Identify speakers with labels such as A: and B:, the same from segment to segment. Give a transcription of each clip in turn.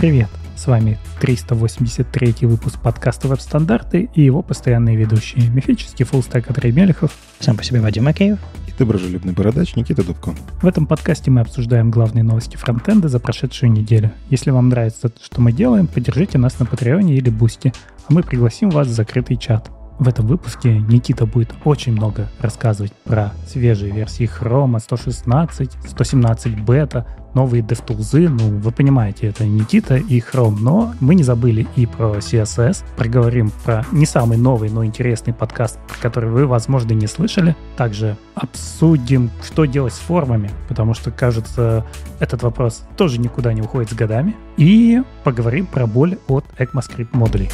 A: Привет! С вами 383 выпуск подкаста «Веб-стандарты» и его постоянные ведущие. Мифический фуллстек Андрей Мелехов. Сам по себе Вадим Акеев.
B: И доброжелюбный бородач Никита Дубко.
A: В этом подкасте мы обсуждаем главные новости фронтенда за прошедшую неделю. Если вам нравится, что мы делаем, поддержите нас на Патреоне или Бусти, а мы пригласим вас в закрытый чат. В этом выпуске Никита будет очень много рассказывать про свежие версии Chrome 116, 117 бета, новые DevTools, ну, вы понимаете, это Никита и Chrome, но мы не забыли и про CSS, проговорим про не самый новый, но интересный подкаст, который вы, возможно, не слышали. Также обсудим, что делать с формами, потому что, кажется, этот вопрос тоже никуда не уходит с годами. И поговорим про боль от ECMAScript модулей.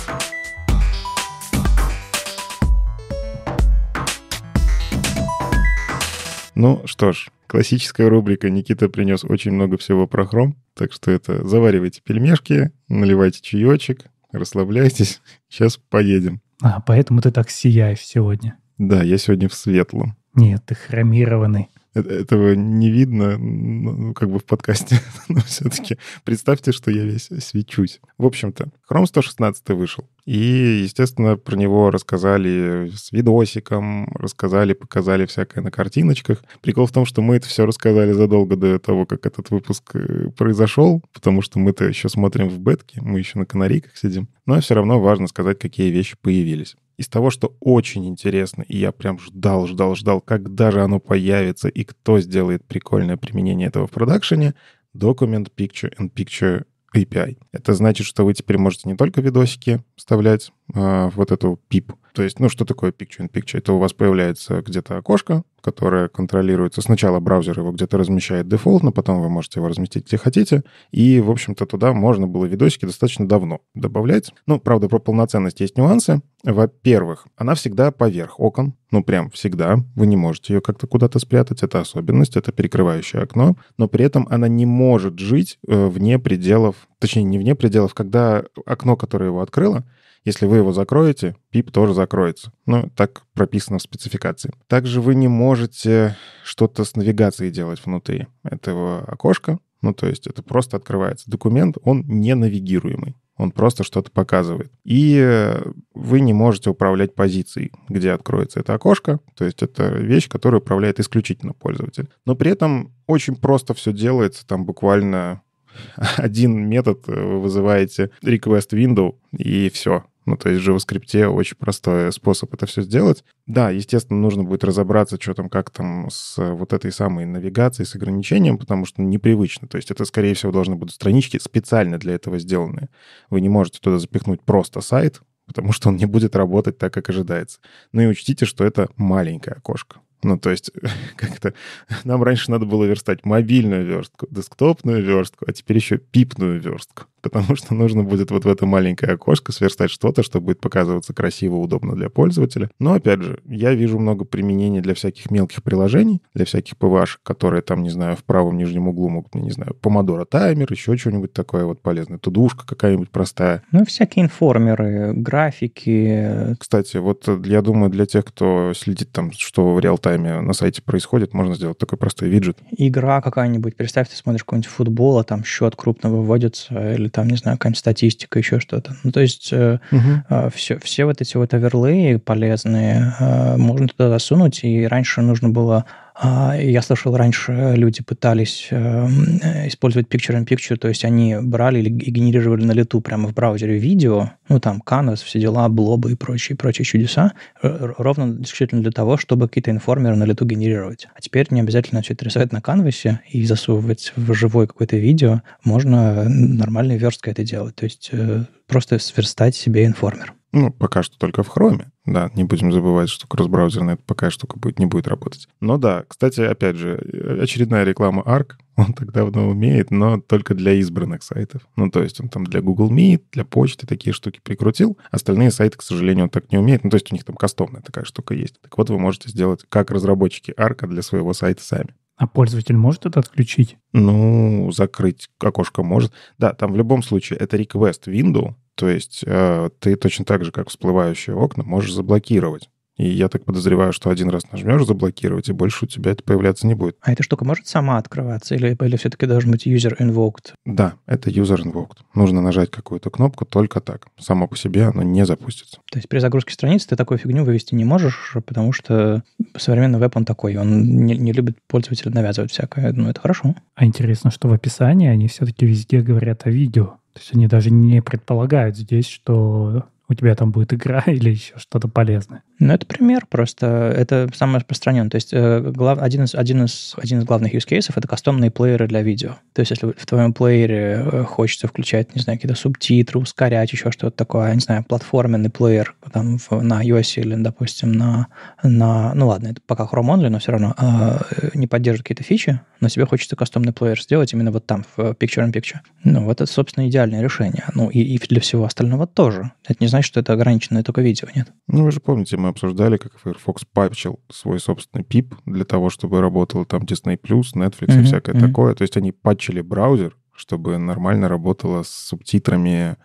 A: Ну
B: что ж, классическая рубрика. Никита принес очень много всего про хром. Так что это заваривайте пельмешки, наливайте чаечек, расслабляйтесь. Сейчас поедем.
A: А, поэтому ты так сияешь сегодня.
B: Да, я сегодня в светлом.
A: Нет, ты хромированный.
B: Э-, этого не видно, ну, как бы в подкасте, но все-таки представьте, что я весь свечусь. В общем-то, Chrome 116 вышел, и, естественно, про него рассказали с видосиком, рассказали, показали всякое на картиночках. Прикол в том, что мы это все рассказали задолго до того, как этот выпуск э, произошел, потому что мы-то еще смотрим в бетке, мы еще на канарейках сидим. Но все равно важно сказать, какие вещи появились из того, что очень интересно, и я прям ждал, ждал, ждал, когда же оно появится и кто сделает прикольное применение этого в продакшене, Document Picture and Picture API. Это значит, что вы теперь можете не только видосики вставлять э, а, вот эту пип, то есть, ну, что такое picture-in-picture? Picture? Это у вас появляется где-то окошко, которое контролируется. Сначала браузер его где-то размещает дефолтно, потом вы можете его разместить где хотите. И, в общем-то, туда можно было видосики достаточно давно добавлять. Ну, правда, про полноценность есть нюансы. Во-первых, она всегда поверх окон. Ну, прям всегда. Вы не можете ее как-то куда-то спрятать. Это особенность, это перекрывающее окно. Но при этом она не может жить э, вне пределов, точнее, не вне пределов, когда окно, которое его открыло, если вы его закроете, пип тоже закроется. Ну, так прописано в спецификации. Также вы не можете что-то с навигацией делать внутри этого окошка. Ну, то есть это просто открывается. Документ, он не навигируемый. Он просто что-то показывает. И э, вы не можете управлять позицией, где откроется это окошко. То есть это вещь, которую управляет исключительно пользователь. Но при этом очень просто все делается. Там буквально один метод э, вы вызываете request window, и все. Ну, то есть в JavaScript очень простой способ это все сделать. Да, естественно, нужно будет разобраться, что там, как там с вот этой самой навигацией, с ограничением, потому что непривычно. То есть это, скорее всего, должны будут странички специально для этого сделанные. Вы не можете туда запихнуть просто сайт, потому что он не будет работать так, как ожидается. Ну и учтите, что это маленькое окошко. Ну, то есть, как-то нам раньше надо было верстать мобильную верстку, десктопную верстку, а теперь еще пипную верстку потому что нужно будет вот в это маленькое окошко сверстать что-то, что будет показываться красиво, удобно для пользователя. Но, опять же, я вижу много применений для всяких мелких приложений, для всяких pv которые там, не знаю, в правом нижнем углу могут, не знаю, помодоро таймер, еще что-нибудь такое вот полезное, тудушка какая-нибудь простая.
C: Ну, всякие информеры, графики.
B: Кстати, вот э, я думаю, для тех, кто следит там, что в реал-тайме на сайте происходит, можно сделать такой простой виджет.
C: Игра какая-нибудь, представь, ты смотришь какой-нибудь футбол, а там счет крупно выводится, или там, не знаю, какая-нибудь статистика, еще что-то. Ну, то есть угу. э, э все, все вот эти вот оверлы полезные э, можно туда засунуть, и раньше нужно было а, я слышал, раньше люди пытались э, использовать picture-in-picture, -picture, то есть они брали и генерировали на лету прямо в браузере видео, ну там Canvas, все дела, блобы и прочие, прочие чудеса, ровно исключительно для того, чтобы какие-то информеры на лету генерировать. А теперь не обязательно все это рисовать на Canvas и засовывать в живое какое-то видео, можно нормальной версткой это делать, то есть э, просто сверстать себе информер.
B: Ну, пока что только в хроме. Да, не будем забывать, что кросс-браузерная это пока штука будет, не будет работать.
C: Но да, кстати, опять
B: же, э, очередная реклама ARC, он так давно умеет, но только для избранных сайтов. Ну, то есть он там для Google Meet, для почты такие штуки прикрутил. Остальные сайты, к сожалению, он так не умеет. Ну, то есть у них там кастомная такая штука есть. Так вот, вы можете сделать как разработчики арка для своего сайта
A: сами. А пользователь может это отключить? Ну,
B: закрыть окошко может. Да, там в любом случае это request window, то есть э, ты точно так же, как всплывающие окна, можешь заблокировать. И я так подозреваю, что один раз нажмешь заблокировать, и больше у тебя это появляться не
C: будет. А эта штука может сама открываться или, или все-таки должен быть user invoked?
B: Да, это user invoked. Нужно нажать какую-то кнопку только так. Само по себе оно не запустится.
C: То есть при загрузке страницы ты такую фигню вывести не можешь, потому что современный веб он такой, он не, не любит
A: пользователя навязывать всякое. Ну, это хорошо. А интересно, что в описании они все-таки везде говорят о видео. То есть они даже не предполагают здесь, что у тебя там будет игра или еще что-то полезное.
C: Ну, это пример просто. Это самое распространенное. То есть э, глав, один, из, один, из, один из главных use cases — это кастомные плееры для видео. То есть если в твоем плеере э, хочется включать, не знаю, какие-то субтитры, ускорять, еще что-то такое, не знаю, платформенный плеер там в, на iOS или, допустим, на, на... Ну ладно, это пока Chrome Only, но все равно а, э, не поддерживает какие-то фичи, но тебе хочется кастомный плеер сделать именно вот там, в Picture-in-Picture. Э, -picture. Ну, вот это, собственно, идеальное решение. Ну, и, и для всего остального тоже. Это не значит, что это ограниченное только видео, нет?
B: Ну, вы же помните, мы обсуждали, как Firefox патчил свой собственный PIP для того, чтобы работал там Disney+, Netflix mm-hmm, и всякое mm-hmm. такое. То есть они патчили браузер, чтобы нормально работало с субтитрами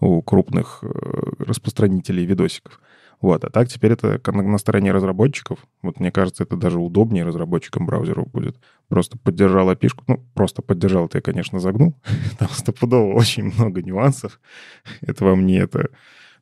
B: у крупных э, распространителей видосиков. Вот, а так теперь это на стороне разработчиков. Вот мне кажется, это даже удобнее разработчикам браузеру будет. Просто поддержал api Ну, просто поддержал это я, конечно, загнул. Там стопудово очень много нюансов. Это вам не это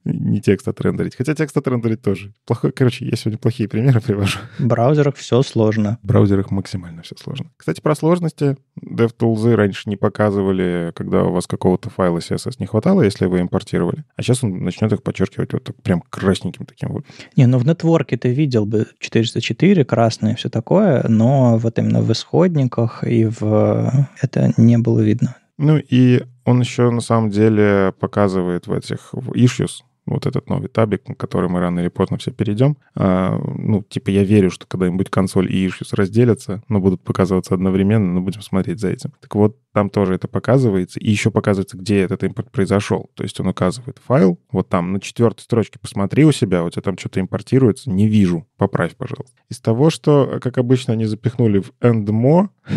B: не текст отрендерить. Хотя текст отрендерить тоже. Плохой, короче, я сегодня плохие примеры привожу. В браузерах все сложно. В браузерах максимально все сложно. Кстати, про сложности. DevTools раньше не показывали, когда у вас какого-то
C: файла CSS не хватало, если вы импортировали. А сейчас он начнет их подчеркивать вот так прям красненьким таким вот. Не, ну в нетворке ты видел бы 404, красное, все такое, но вот именно в исходниках и в... Это не было видно. Ну и он еще
B: на самом деле показывает в этих в issues, вот этот новый табик, на который мы рано или поздно все перейдем. А, ну, типа, я верю, что когда-нибудь консоль и Issues разделятся, но будут показываться одновременно, но будем смотреть за этим. Так вот, там тоже это показывается, и еще показывается, где этот импорт произошел. То есть он указывает файл, вот там на четвертой строчке посмотри у себя, у тебя там что-то импортируется, не вижу. Поправь, пожалуйста. Из того, что, э, как обычно, они запихнули в Endmo,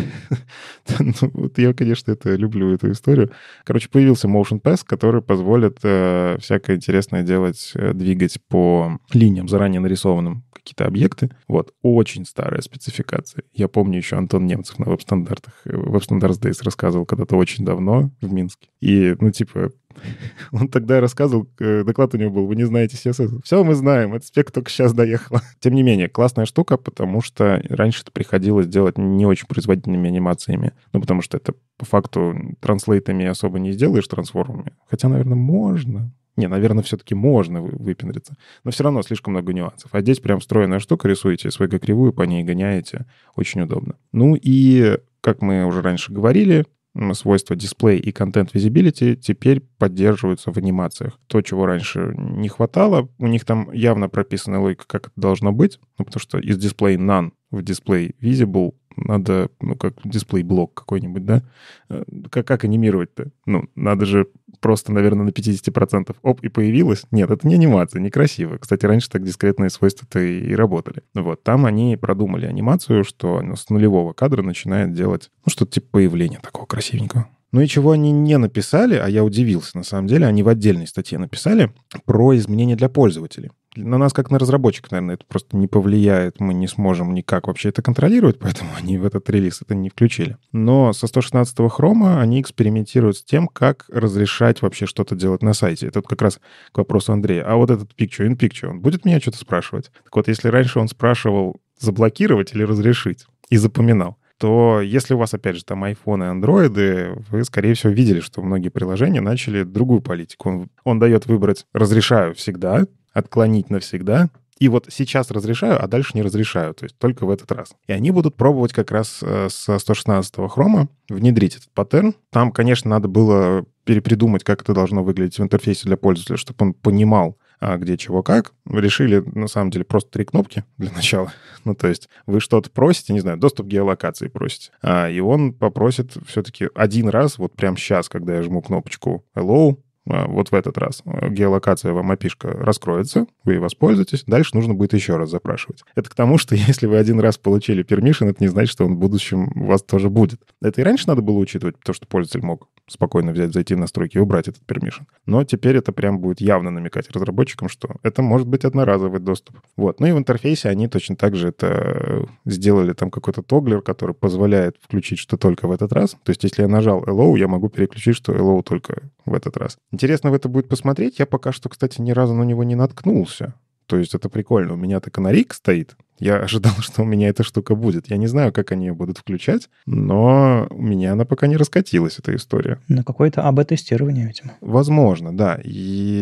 B: ну, вот я, конечно, это люблю, эту историю. Короче, появился Motion Pass, который позволит э, всякое интересное делать, э, двигать по линиям, заранее нарисованным какие-то объекты. Вот, очень старая спецификация. Я помню еще Антон Немцев на веб-стандартах, э, веб-стандарт Days рассказывал когда-то очень давно в Минске. И, ну, типа, он тогда рассказывал, э, доклад у него был, вы не знаете CSS. Все мы знаем, этот спек только сейчас доехал. Тем не менее, классная штука, потому что раньше это приходилось делать не очень производительными анимациями. Ну, потому что это по факту транслейтами особо не сделаешь трансформами. Хотя, наверное, можно. Не, наверное, все-таки можно выпендриться. Но все равно слишком много нюансов. А здесь прям встроенная штука, рисуете свега-кривую, по ней гоняете. Очень удобно. Ну и, как мы уже раньше говорили, свойства дисплей и контент visibility теперь поддерживаются в анимациях. То, чего раньше не хватало, у них там явно прописана логика, как это должно быть, ну, потому что из дисплей none в дисплей visible надо, ну, как дисплей-блок какой-нибудь, да? Э, как, как анимировать-то? Ну, надо же просто, наверное, на 50% оп, и появилось. Нет, это не анимация, некрасиво. Кстати, раньше так дискретные свойства-то и, и работали. Вот, там они продумали анимацию, что ну, с нулевого кадра начинает делать, ну, что-то типа появления такого красивенького. Ну и чего они не написали, а я удивился, на самом деле, они в отдельной статье написали про изменения для пользователей на нас, как на разработчик, наверное, это просто не повлияет, мы не сможем никак вообще это контролировать, поэтому они в этот релиз это не включили. Но со 116-го хрома они экспериментируют с тем, как разрешать вообще что-то делать на сайте. Это вот как раз к вопросу Андрея. А вот этот picture in picture, он будет меня что-то спрашивать? Так вот, если раньше он спрашивал заблокировать или разрешить и запоминал, то если у вас, опять же, там iPhone и андроиды, вы, скорее всего, видели, что многие приложения начали другую политику. Он, он дает выбрать «разрешаю всегда», отклонить навсегда, и вот сейчас разрешаю, а дальше не разрешаю, то есть только в этот раз. И они будут пробовать как раз э, со 116 хрома внедрить этот паттерн. Там, конечно, надо было перепридумать, как это должно выглядеть в интерфейсе для пользователя, чтобы он понимал, а где чего как. Решили, на самом деле, просто три кнопки для начала. ну, то есть вы что-то просите, не знаю, доступ к геолокации просите. А, и он попросит все-таки один раз, вот прямо сейчас, когда я жму кнопочку «Hello», Э, вот в этот раз э, геолокация вам опишка раскроется, вы ей воспользуетесь, дальше нужно будет еще раз запрашивать. Это к тому, что если вы один раз получили permission, это не значит, что он в будущем у вас тоже будет. Это и раньше надо было учитывать, то, что пользователь мог спокойно взять, зайти в настройки и убрать этот permission. Но теперь это прям будет явно намекать разработчикам, что это может быть одноразовый доступ. Вот. Ну и в интерфейсе они точно так же это э, сделали там какой-то тоглер, который позволяет включить, что только в этот раз. То есть если я нажал Hello, я могу переключить, что Hello только в этот раз. Интересно в это будет посмотреть. Я пока что, кстати, ни разу на него не наткнулся. То есть это прикольно. У меня-то канарик стоит, я ожидал, что у меня эта штука будет. Я не знаю, как они ее будут включать, но у меня она пока не раскатилась, эта история. На какое-то АБ-тестирование, видимо. Возможно, да. И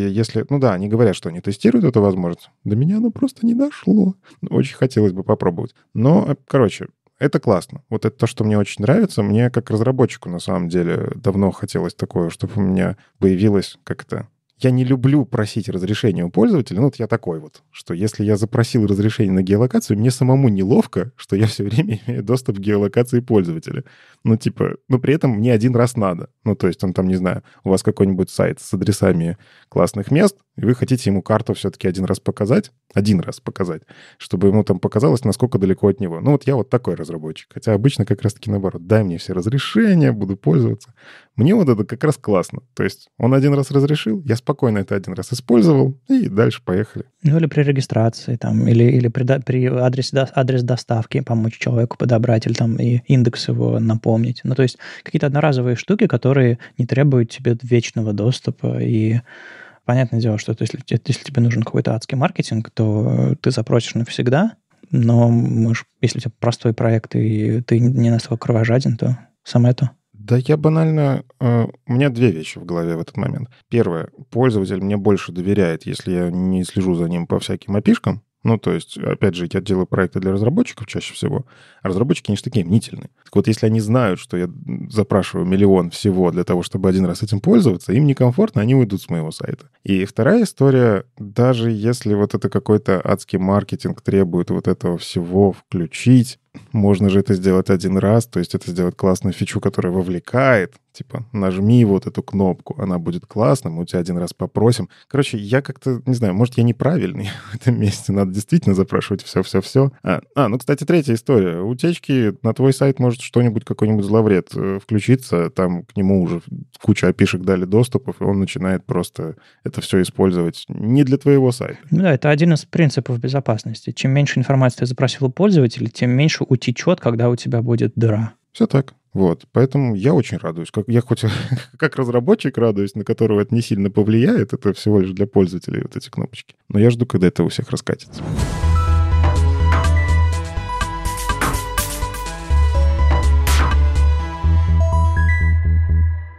B: если... Ну да, они говорят, что они тестируют эту возможность. До меня оно просто не дошло. Очень хотелось бы попробовать. Но, короче, это классно. Вот это то, что мне очень нравится. Мне как разработчику, на самом деле, давно хотелось такое, чтобы у меня появилось как-то я не люблю просить разрешения у пользователя. Ну, вот я такой вот, что если я запросил разрешение на геолокацию, мне самому неловко, что я все время имею доступ к геолокации пользователя. Ну, типа, но при этом мне один раз надо. Ну, то есть он там, не знаю, у вас какой-нибудь сайт с адресами классных мест, и вы хотите ему карту все-таки один раз показать, один раз показать, чтобы ему там показалось, насколько далеко от него. Ну вот я вот такой разработчик. Хотя обычно как раз-таки наоборот. Дай мне все разрешения, буду пользоваться. Мне вот это как раз классно. То есть он один раз разрешил, я спокойно это один раз использовал, и дальше поехали.
C: Ну или при регистрации там, или, или при, при адресе, адрес доставки помочь человеку подобрать, или там и индекс его напомнить. Ну то есть какие-то одноразовые штуки, которые не требуют тебе вечного доступа и Понятное дело, что если, если тебе нужен какой-то адский маркетинг, то э, ты запросишь навсегда, но мы ж, если у тебя простой проект и ты не настолько кровожаден, то сам это. Да я банально... Э, у меня две вещи в голове
B: в этот момент. Первое. Пользователь мне больше доверяет, если я не слежу за ним по всяким опишкам. Ну, то есть, опять же, я делаю проекты для разработчиков чаще всего, а разработчики, они же такие мнительные. Так вот, если они знают, что я запрашиваю миллион всего для того, чтобы один раз этим пользоваться, им некомфортно, они уйдут с моего сайта. И вторая история, даже если вот это какой-то адский маркетинг требует вот этого всего включить, можно же это сделать один раз, то есть это сделать классную фичу, которая вовлекает, типа, нажми вот эту кнопку, она будет классно мы у тебя один раз попросим. Короче, я как-то, не знаю, может, я неправильный в этом месте, надо действительно запрашивать все-все-все. А, а, ну, кстати, третья история. Утечки на твой сайт может что-нибудь, какой-нибудь зловред э, включиться, там к нему уже куча опишек дали доступов, и он начинает просто это все использовать не для твоего сайта.
C: Ну да, это один из принципов безопасности. Чем меньше информации ты запросил у пользователя, тем меньше утечет, когда у тебя будет дыра.
B: Все так. Вот, поэтому я очень радуюсь. Как, я хоть как разработчик радуюсь, на которого это не сильно повлияет, это всего лишь для пользователей вот эти кнопочки. Но я жду, когда это у всех раскатится.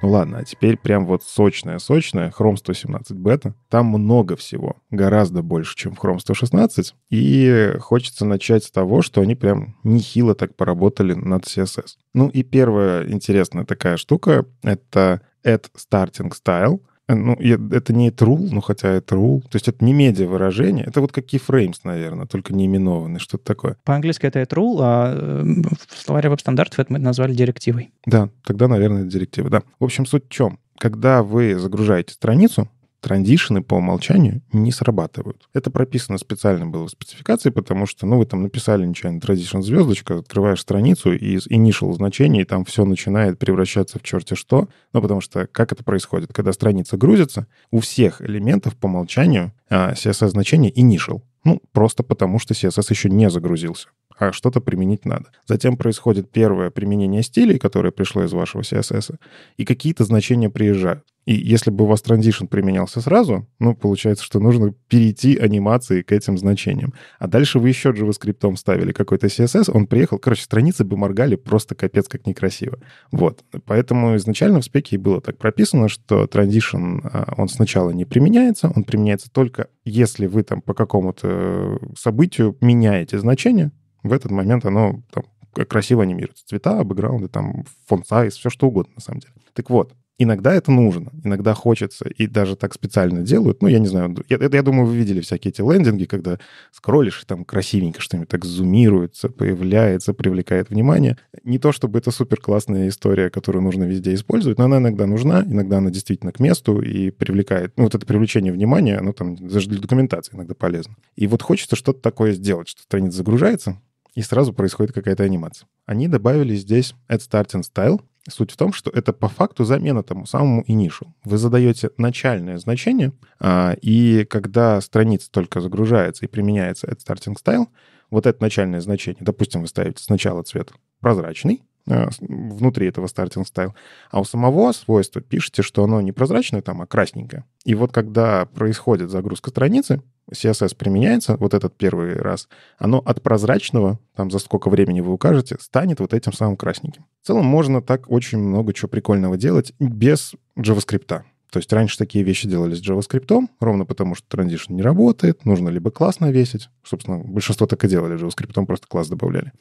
B: Ну ладно, а теперь прям вот сочное, сочное. Chrome 117 бета. Там много всего, гораздо больше, чем в Chrome 116. И хочется начать с того, что они прям нехило так поработали над CSS. Ну и первая интересная такая штука — это add starting style — Э, ну, это не трул, но ну, хотя это рул. То есть это не медиа-выражение, это вот как keyframes, наверное, только не именованный, что-то такое.
C: По-английски это это rule, а э, в словаре
B: веб-стандартов это мы назвали директивой. Да, тогда, наверное, это директива, да. В общем, суть в чем? Когда вы загружаете страницу, транзишены по умолчанию не срабатывают. Это прописано специально было в спецификации, потому что, ну, вы там написали нечаянно транзишн звездочка, открываешь страницу и из initial значений там все начинает превращаться в черти что. Ну, потому что как это происходит? Когда страница грузится, у всех элементов по умолчанию а, CSS значение initial. Ну, просто потому что CSS еще не загрузился а что-то применить надо. Затем происходит первое применение стилей, которое пришло из вашего CSS, и какие-то значения приезжают. И если бы у вас транзишн применялся сразу, ну, получается, что нужно перейти анимации к этим значениям. А дальше вы еще JavaScript ставили какой-то CSS, он приехал, короче, страницы бы моргали просто капец как некрасиво. Вот. Поэтому изначально в спеке было так прописано, что транзишн, а, он сначала не применяется, он применяется только если вы там по какому-то э, событию меняете значение, в этот момент оно там, красиво анимируется. Цвета, бэкграунды, там, фон сайз, все что угодно, на самом деле. Так вот, иногда это нужно, иногда хочется, и даже так специально делают. Ну, я не знаю, я, я думаю, вы видели всякие эти лендинги, когда скроллишь, и там красивенько что-нибудь так зумируется, появляется, привлекает внимание. Не то чтобы это супер классная история, которую нужно везде использовать, но она иногда нужна, иногда она действительно к месту и привлекает. Ну, вот это привлечение внимания, оно там даже для документации иногда полезно. И вот хочется что-то такое сделать, что страница загружается, и сразу происходит какая-то анимация. Они добавили здесь at starting style. Суть в том, что это по факту замена тому самому инишу. Вы задаете начальное значение, а, и когда страница только загружается и применяется at starting style, вот это начальное значение, допустим, вы ставите сначала цвет прозрачный, а, внутри этого стартинг стайл. А у самого свойства пишите, что оно не прозрачное там, а красненькое. И вот когда происходит загрузка страницы, CSS применяется, вот этот первый раз, оно от прозрачного, там за сколько времени вы укажете, станет вот этим самым красненьким. В целом можно так очень много чего прикольного делать без JavaScript. То есть раньше такие вещи делались JavaScript, ровно потому что транзишн не работает, нужно либо класс навесить, собственно, большинство так и делали JavaScript, просто класс добавляли,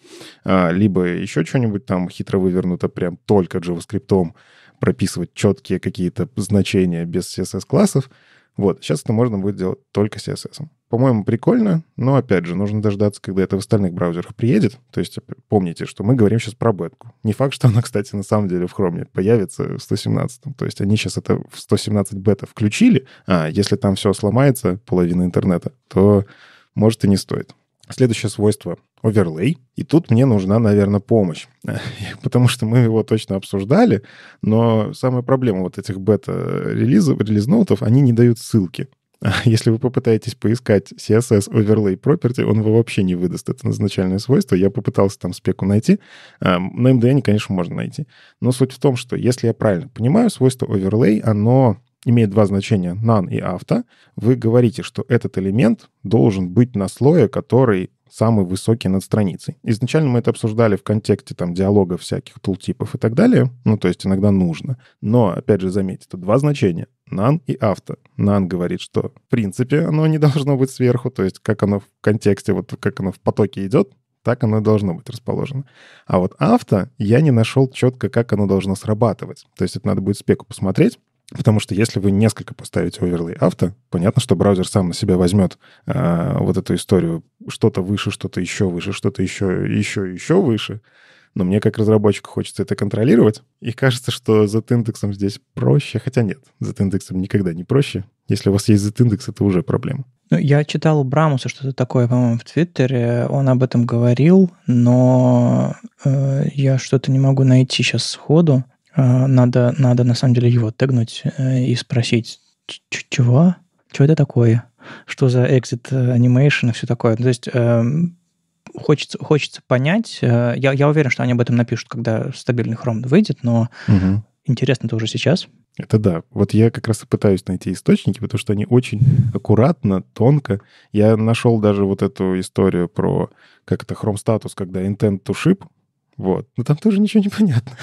B: а, либо еще что-нибудь там хитро вывернуто прям только JavaScript, прописывать четкие какие-то значения без CSS-классов, вот, сейчас это можно будет делать только CSS. По-моему, прикольно, но, опять же, нужно дождаться, когда это в остальных браузерах приедет. То есть помните, что мы говорим сейчас про бетку. Не факт, что она, кстати, на самом деле в Chrome появится в 117. То есть они сейчас это в 117 бета включили, а если там все сломается, половина интернета, то, может, и не стоит. Следующее свойство оверлей. И тут мне нужна, наверное, помощь, потому что мы его точно обсуждали, но самая проблема вот этих бета-релизов, релиз-ноутов, они не дают ссылки. Если вы попытаетесь поискать CSS Overlay Property, он его вообще не выдаст. Это изначальное свойство. Я попытался там спеку найти. На MDN, конечно, можно найти. Но суть в том, что если я правильно понимаю, свойство Overlay, оно имеет два значения, none и авто, вы говорите, что этот элемент должен быть на слое, который самый высокий над страницей. Изначально мы это обсуждали в контексте там диалогов всяких тултипов и так далее, ну то есть иногда нужно. Но, опять же, заметьте, это два значения. Нан и авто. Нан говорит, что в принципе оно не должно быть сверху, то есть как оно в контексте, вот как оно в потоке идет, так оно должно быть расположено. А вот авто я не нашел четко, как оно должно срабатывать. То есть это надо будет спеку посмотреть, Потому что если вы несколько поставите оверлей авто, понятно, что браузер сам на себя возьмет э, вот эту историю. Что-то выше, что-то еще выше, что-то еще, еще, еще выше. Но мне как разработчику хочется это контролировать. И кажется, что за индексом здесь проще, хотя нет, за индексом никогда не проще. Если у вас есть за индекс это уже проблема.
C: Ну, я читал у Брамуса что-то такое, по-моему, в Твиттере. Он об этом говорил, но э, я что-то не могу найти сейчас сходу. А, надо, надо на самом деле его тегнуть э, и спросить, чего? Что это такое? Что за exit animation э, и все такое? Ну, то есть эм, хочется, хочется понять. Э, я, я уверен, что они об этом напишут, когда стабильный хром выйдет, но угу. интересно это уже сейчас.
B: Это да. Вот я как раз и пытаюсь найти источники, потому что они очень аккуратно, тонко. Я нашел даже вот эту историю про, как это, хром статус, когда intent to ship, вот. Но там тоже ничего не понятно.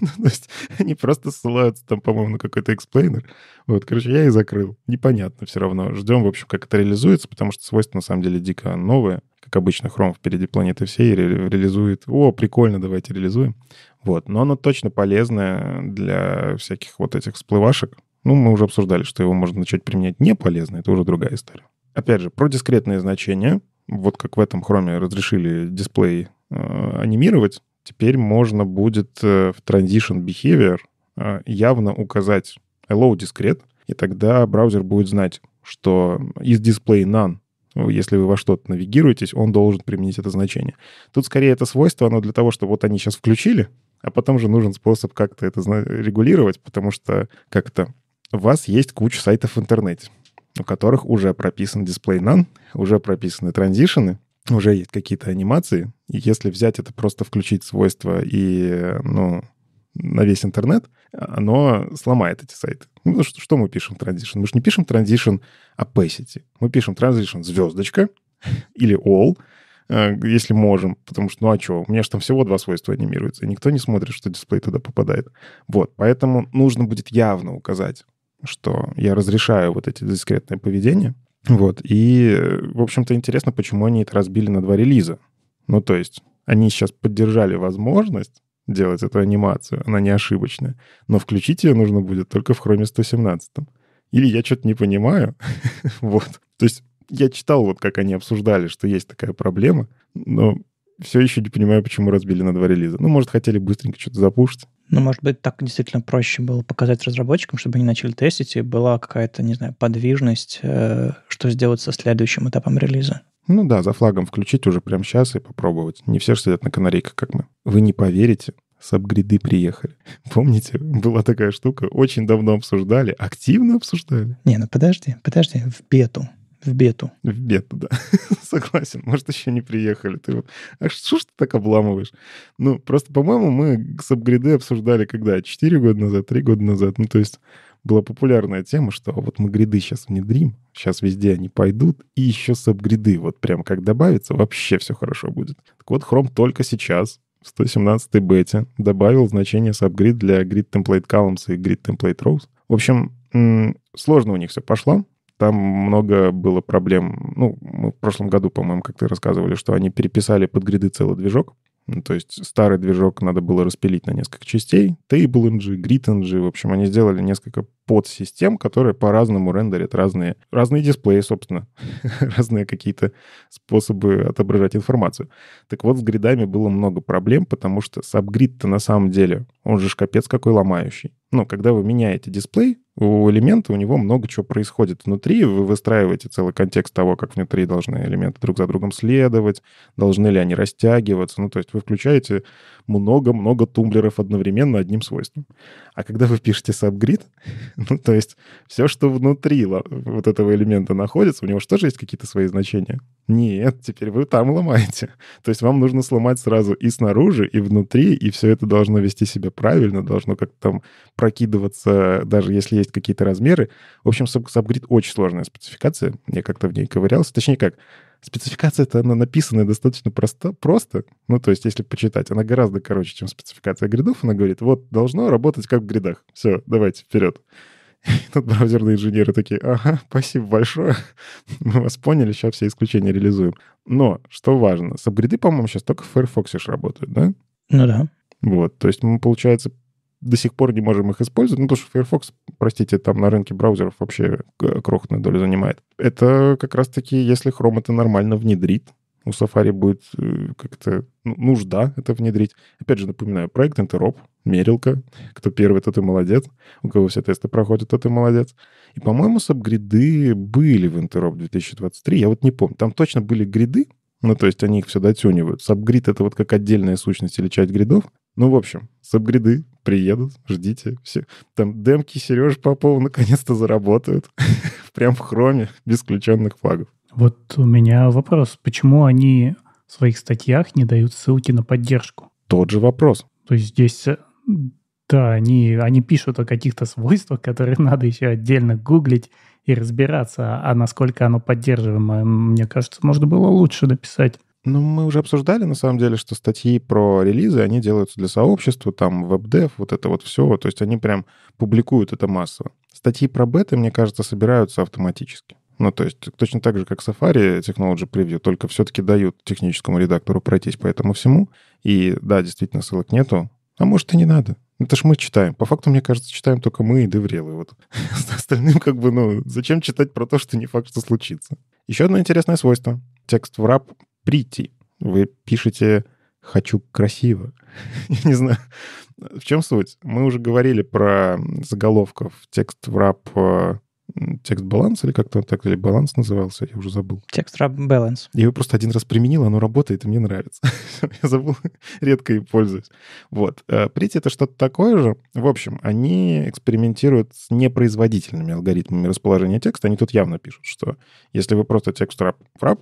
B: ну, то есть они просто ссылаются там, по-моему, на какой-то эксплейнер. Вот, короче, я и закрыл. Непонятно все равно. Ждем, в общем, как это реализуется, потому что свойства на самом деле дико новые. Как обычно, Chrome впереди планеты всей ре- реализует. О, прикольно, давайте реализуем. Вот. Но оно точно полезное для всяких вот этих всплывашек. Ну, мы уже обсуждали, что его можно начать применять не полезно. Это уже другая история. Опять же, про дискретные значения. Вот как в этом хроме разрешили дисплей э, анимировать, теперь можно будет э, в Transition Behavior э, явно указать hello discrete, и тогда браузер будет знать, что из display none ну, если вы во что-то навигируетесь, он должен применить это значение. Тут скорее это свойство, оно для того, что вот они сейчас включили, а потом же нужен способ как-то это регулировать, потому что как-то у вас есть куча сайтов в интернете, у которых уже прописан display none, уже прописаны транзишены, уже есть какие-то анимации, и если взять это, просто включить свойства и, ну, на весь интернет, оно сломает эти сайты. Ну, что, что мы пишем транзишн? Мы же не пишем транзишн opacity. Мы пишем транзишн звездочка или all, э, если можем, потому что, ну а что, у меня же там всего два свойства анимируются, и никто не смотрит, что дисплей туда попадает. Вот, поэтому нужно будет явно указать, что я разрешаю вот эти дискретные поведения. Вот. И, э, в общем-то, интересно, почему они это разбили на два релиза. Ну, то есть они сейчас поддержали возможность делать эту анимацию, она не ошибочная, но включить ее нужно будет только в Chrome 117. Или я что-то не понимаю. вот. То есть я читал, вот как они обсуждали, что есть такая проблема, но все еще не понимаю, почему разбили на два релиза. Ну, может, хотели быстренько что-то запушить.
C: Ну, может быть, так действительно проще было показать разработчикам, чтобы они начали тестить, и была какая-то, не знаю, подвижность, э, что сделать со следующим этапом релиза.
B: Ну да, за флагом включить уже прямо сейчас и попробовать. Не все же сидят на канарейках, как мы. Вы не поверите, с апгриды приехали. Помните, была такая штука, очень давно обсуждали, активно
C: обсуждали. Не, ну подожди, подожди, в бету в бету. В бету, да.
B: Согласен. Может, еще не приехали. Ты... вот, А что ж ты так обламываешь? Ну, просто, по-моему, мы с апгриды обсуждали когда? Четыре года назад, три года назад. Ну, то есть была популярная тема, что вот мы гриды сейчас внедрим, сейчас везде они пойдут, и еще с апгриды, вот прям как добавится, вообще все хорошо будет. Так вот, Chrome только сейчас в 117-й бете добавил значение сабгрид для grid template columns и grid template rows. В общем, сложно у них все пошло, там много было проблем. Ну, мы в прошлом году, по-моему, как-то рассказывали, что они переписали под гриды целый движок. Ну, то есть старый движок надо было распилить на несколько частей. Table Grid GridNG, в общем, они сделали несколько подсистем, которые по-разному рендерят разные, разные дисплеи, собственно, разные какие-то способы отображать информацию. Так вот, с гридами было много проблем, потому что сабгрид-то на самом деле, он же ж капец какой ломающий ну, когда вы меняете дисплей, у элемента у него много чего происходит внутри, вы выстраиваете целый контекст того, как внутри должны элементы друг за другом следовать, должны ли они растягиваться, ну, то есть вы включаете много-много тумблеров одновременно одним свойством. А когда вы пишете сабгрид, ну, то есть все, что внутри вот этого элемента находится, у него же тоже есть какие-то свои значения? Нет, теперь вы там ломаете. То есть вам нужно сломать сразу и снаружи, и внутри, и все это должно вести себя правильно, должно как-то там прокидываться даже если есть какие-то размеры. В общем, сабгрид очень сложная спецификация. Я как-то в ней ковырялся. Точнее как, спецификация-то она написана достаточно просто, просто. Ну, то есть, если почитать, она гораздо короче, чем спецификация гридов. Она говорит, вот, должно работать как в гридах. Все, давайте, вперед. И тут браузерные инженеры такие, ага, спасибо большое, мы вас поняли, сейчас все исключения реализуем. Но, что важно, сабгриды, по-моему, сейчас только в Firefox работают, да? Ну да. Вот, то есть мы, получается, до сих пор не можем их использовать, ну, потому что Firefox, простите, там на рынке браузеров вообще э, крохотную долю занимает. Это как раз-таки, если Chrome это нормально внедрит, у Safari будет э, как-то ну, нужда это внедрить. Опять же, напоминаю, проект Interop, мерилка. Кто первый, тот и молодец. У кого все тесты проходят, тот и молодец. И, по-моему, сабгриды были в Interop 2023. Я вот не помню. Там точно были гриды, ну, то есть они их все дотюнивают. Сабгрид — это вот как отдельная сущность или часть гридов. Ну, в общем, сабгриды приедут, ждите. Все. Там демки Сережи Попова наконец-то заработают. Прям в хроме, без включенных флагов.
A: Вот у меня вопрос. Почему они в своих статьях не дают ссылки на поддержку? Тот же вопрос. То есть здесь, э, да, они, они пишут о каких-то свойствах, которые надо еще отдельно гуглить и разбираться, а насколько оно поддерживаемо, мне кажется, можно было лучше написать.
B: Ну, мы уже обсуждали, на самом деле, что статьи про релизы, они делаются для сообщества, там, веб-дев, вот это вот все. То есть они прям публикуют это массово. Статьи про беты, мне кажется, собираются автоматически. Ну, то есть точно так же, как Safari Technology Preview, только все-таки дают техническому редактору пройтись по этому всему. И да, действительно, ссылок нету. А может, и не надо. Это ж мы читаем. По факту, мне кажется, читаем только мы и Деврелы. Вот с остальным как бы, ну, зачем читать про то, что не факт, что случится? Еще одно интересное свойство. Текст в раб прийти. Вы пишете «хочу красиво». Не знаю. В чем суть? Мы уже говорили про заголовков. Текст в рап э, текст баланс или как-то так, или баланс назывался, я уже забыл. Текст рап баланс. Я его просто один раз применил, оно работает, и мне нравится. я забыл, редко и пользуюсь. Вот. Э, Прити это что-то такое же. В общем, они экспериментируют с непроизводительными алгоритмами расположения текста. Они тут явно пишут, что если вы просто текст рап в рап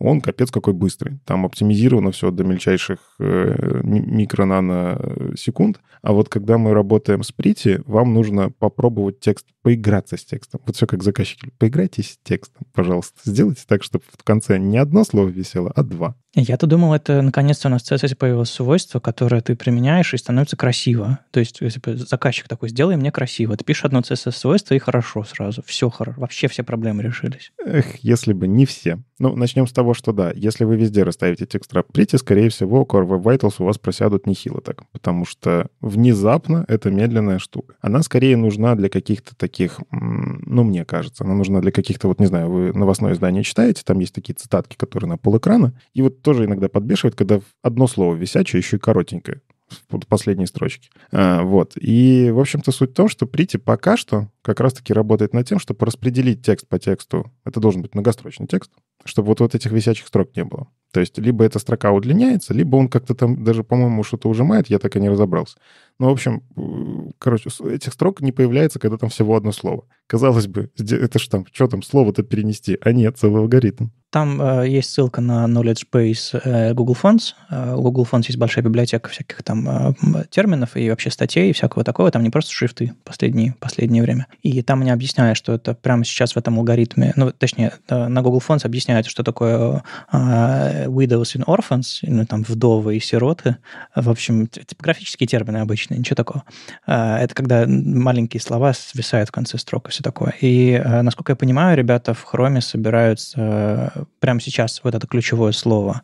B: он капец какой быстрый. Там оптимизировано все до мельчайших э, микро-нано-секунд. А вот когда мы работаем с Прити, вам нужно попробовать текст, поиграться с текстом. Вот все как заказчики. Поиграйтесь с текстом, пожалуйста. Сделайте так, чтобы в конце не одно слово висело, а два.
C: Я-то думал, это наконец-то у нас в CSS появилось свойство, которое ты применяешь и становится красиво. То есть типа, заказчик такой, сделай мне красиво. Ты пишешь одно CSS-свойство и хорошо сразу. Все хорошо. Вообще все проблемы решились. Эх,
B: если бы не все. Ну,
C: начнем с того, что
B: да, если вы везде расставите текст прити, скорее всего, Core Web Vitals у вас просядут нехило так, потому что внезапно это медленная штука. Она скорее нужна для каких-то таких, ну, мне кажется, она нужна для каких-то, вот, не знаю, вы новостное издание читаете, там есть такие цитатки, которые на полэкрана, и вот тоже иногда подбешивает, когда одно слово висячее, еще и коротенькое в последней строчке. А, вот. И, в общем-то, суть в том, что Прити пока что как раз-таки работает над тем, чтобы распределить текст по тексту. Это должен быть многострочный текст, чтобы вот, вот этих висячих строк не было. То есть либо эта строка удлиняется, либо он как-то там даже, по-моему, что-то ужимает, я так и не разобрался. Ну, в общем, э, короче, этих строк не появляется, когда там всего одно слово. Казалось бы, это что там, что там, слово-то перенести, а нет, целый алгоритм.
C: Там э, есть ссылка на Knowledge Base э, Google Fonts. Э, у Google Fonts есть большая библиотека всяких там э, терминов и вообще статей и всякого такого. Там не просто шрифты последние, последнее время. И там они объясняют, что это прямо сейчас в этом алгоритме, ну, точнее, э, на Google Fonts объясняют, что такое э, widows and orphans, ну, там, вдовы и сироты. В общем, типографические термины обычные, ничего такого. А, это когда маленькие слова свисают в конце строк и все такое. И, а, насколько я понимаю, ребята в Хроме собираются а, прямо сейчас вот это ключевое слово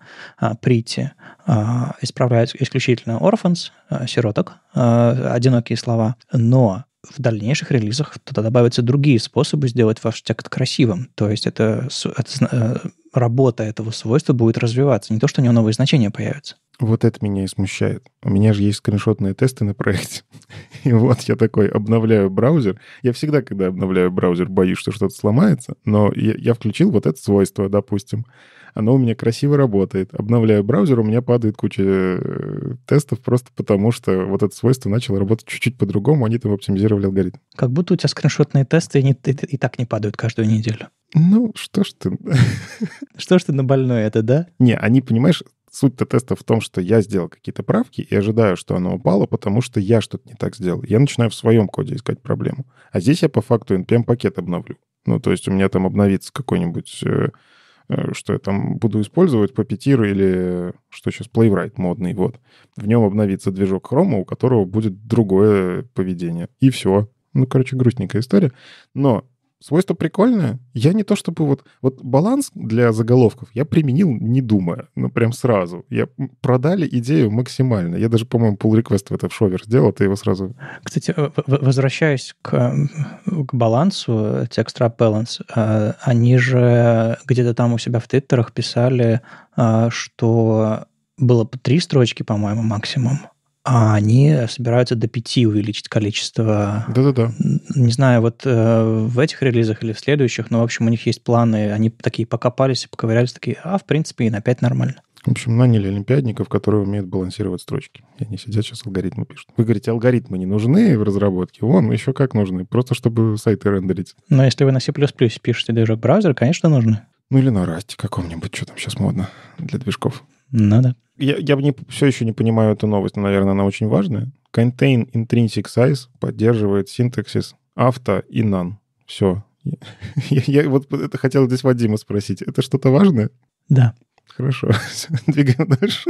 C: «прийти» исправляют исключительно orphans, сироток, одинокие слова. Но в дальнейших релизах туда добавятся другие способы сделать ваш текст красивым. То есть это, это э, работа этого свойства будет развиваться. Не то, что у него новые значения появятся. Вот это меня и смущает. У меня же есть скриншотные тесты на проекте.
B: И вот я такой обновляю браузер. Я всегда, когда обновляю браузер, боюсь, что что-то сломается. Но я, я включил вот это свойство, допустим оно у меня красиво работает. Обновляю браузер, у меня падает куча э, тестов просто потому, что вот это свойство начало работать чуть-чуть по-другому, они там оптимизировали алгоритм.
C: Как будто у тебя скриншотные тесты не, и, и так не падают каждую неделю. Ну, что ж ты... Что ж ты на больное это, да?
B: Не, они, понимаешь, суть-то теста в том, что я сделал какие-то правки и ожидаю, что оно упало, потому что я что-то не так сделал. Я начинаю в своем коде искать проблему. А здесь я по факту NPM-пакет обновлю. Ну, то есть у меня там обновится какой-нибудь э, Э, что я там буду использовать Puppeteer или что сейчас Playwright модный, вот. В нем обновится движок Chrome, у которого будет другое поведение. И все. Ну, короче, грустненькая история. Но Свойство прикольное. Я не то чтобы вот... Вот баланс для заголовков я применил, не думая. Ну, прям сразу. Я продали идею максимально. Я даже, по-моему, pull request в это в шовер сделал, ты его сразу...
C: Кстати, э, возвращаясь к, к балансу, э, текст wrap balance, э, они же где-то там у себя в твиттерах писали, что было по три строчки, по-моему, максимум а они собираются до 5 увеличить количество. Да-да-да. Не знаю, вот э, в этих релизах или в следующих, но, в общем, у них есть планы, они такие покопались и поковырялись, такие, а, в принципе, и на 5 нормально.
B: В общем, наняли олимпиадников, которые умеют балансировать строчки. И они сидят сейчас алгоритмы пишут. Вы говорите, алгоритмы не нужны в разработке? Вон, еще как нужны. Просто чтобы сайты рендерить.
C: Но если вы на C++ пишете движок браузер, конечно, нужны. Ну или на расте каком-нибудь, что там сейчас модно для движков. Ну да.
B: Я, я бы не, все еще не понимаю эту новость, но, наверное, она очень важная. Contain intrinsic size поддерживает синтаксис авто и none. Все. Я, я вот это хотел здесь Вадима спросить. Это что-то важное? Да. Хорошо. Все, двигаем дальше.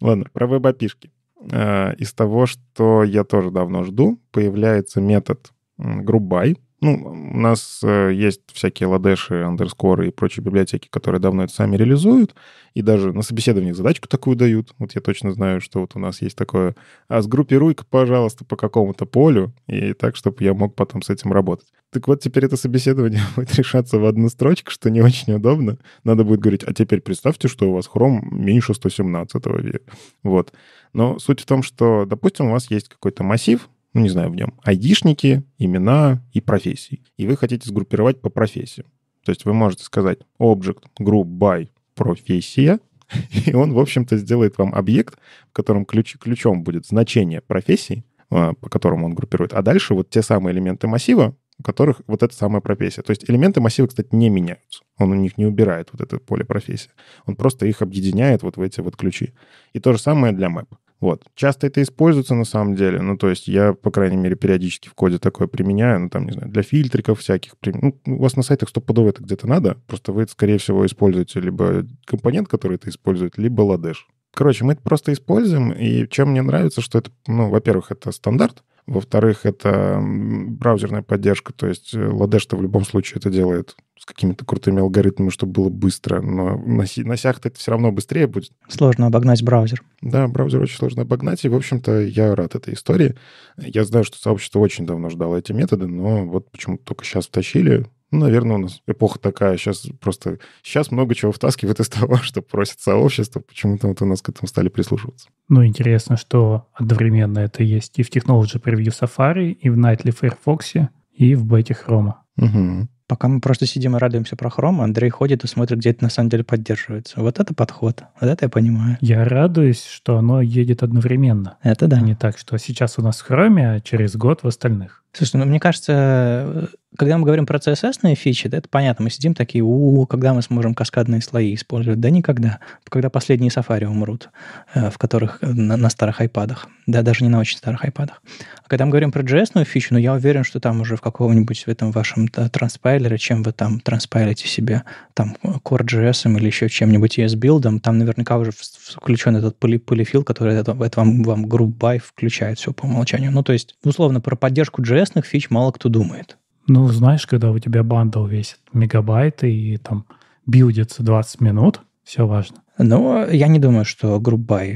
B: Ладно, про веб-апишки. А, из того, что я тоже давно жду, появляется метод groupby. Ну, у нас э, есть всякие ладеши, андерскоры и прочие библиотеки, которые давно это сами реализуют, и даже на собеседованиях задачку такую дают. Вот я точно знаю, что вот у нас есть такое. А сгруппируй-ка, пожалуйста, по какому-то полю, и так, чтобы я мог потом с этим работать. Так вот, теперь это собеседование будет решаться в одну строчку, что не очень удобно. Надо будет говорить, а теперь представьте, что у вас хром меньше 117 века. Вот. Но суть в том, что, допустим, у вас есть какой-то массив, ну не знаю, в нем айдишники, имена и профессии. И вы хотите сгруппировать по профессиям. То есть вы можете сказать object group by профессия, и он, в общем-то, сделает вам объект, в котором ключ, ключом будет значение профессии, а, по которому он группирует, а дальше вот те самые элементы массива, у которых вот эта самая профессия. То есть элементы массива, кстати, не меняются. Он у них не убирает вот это поле профессии. Он просто их объединяет вот в эти вот ключи. И то же самое для map. Вот. Часто это используется на самом деле. Ну, то есть я, по крайней мере, периодически в коде такое применяю. Ну, там, не знаю, для фильтриков всяких. Ну, ну, у вас на сайтах стопудово это где-то надо. Просто вы, скорее всего, используете либо компонент, который это использует, либо ладеш. Короче, мы это просто используем. И чем мне нравится, что это, ну, во-первых, это стандарт. Во-вторых, это браузерная поддержка. То есть э, ладеш-то в любом случае это делает с какими-то крутыми алгоритмами, чтобы было быстро, но на, на сях-то это все равно быстрее будет. Сложно обогнать браузер. Да, браузер очень сложно обогнать, и, в общем-то, я рад этой истории. Я знаю, что сообщество очень давно ждало эти методы, но вот почему-то только сейчас втащили. Ну, наверное, у нас эпоха такая, сейчас просто... Сейчас много чего втаскивает из того, что просит сообщество, почему-то вот у нас к этому стали прислушиваться.
A: Ну, интересно, что одновременно это есть и в Technology Preview Safari, и в Nightly Firefox, и в бете Chrome.
C: Угу. Пока мы просто сидим и радуемся про хром, Андрей ходит и смотрит, где это на самом деле поддерживается. Вот это подход. Вот это я понимаю. Я
A: радуюсь, что оно едет одновременно. Это да. не так, что сейчас у нас в хроме, а через год в остальных. Слушай, ну мне кажется, э, когда мы говорим
C: про CSS ные фичи, да, это понятно, мы сидим такие, у, -у, -у когда мы сможем каскадные слои использовать? Да никогда. Когда последние сафари умрут, э, в которых э, на, на старых айпадах. Да, даже не на очень старых айпадах. А когда мы говорим про JS ную фичу, ну я уверен, что там уже в каком-нибудь в этом вашем да, транспайлере, чем вы там транспайлите себе, там Core.js или еще чем-нибудь ES-билдом, там наверняка уже включен этот поли полифил, который это, это вам, вам грубай включает все по умолчанию. Ну то есть, условно, про поддержку JS интересных фич мало кто думает.
A: Ну, знаешь, когда у тебя бандл весит мегабайты и там билдится 20 минут, все важно.
C: Но я не думаю, что Группай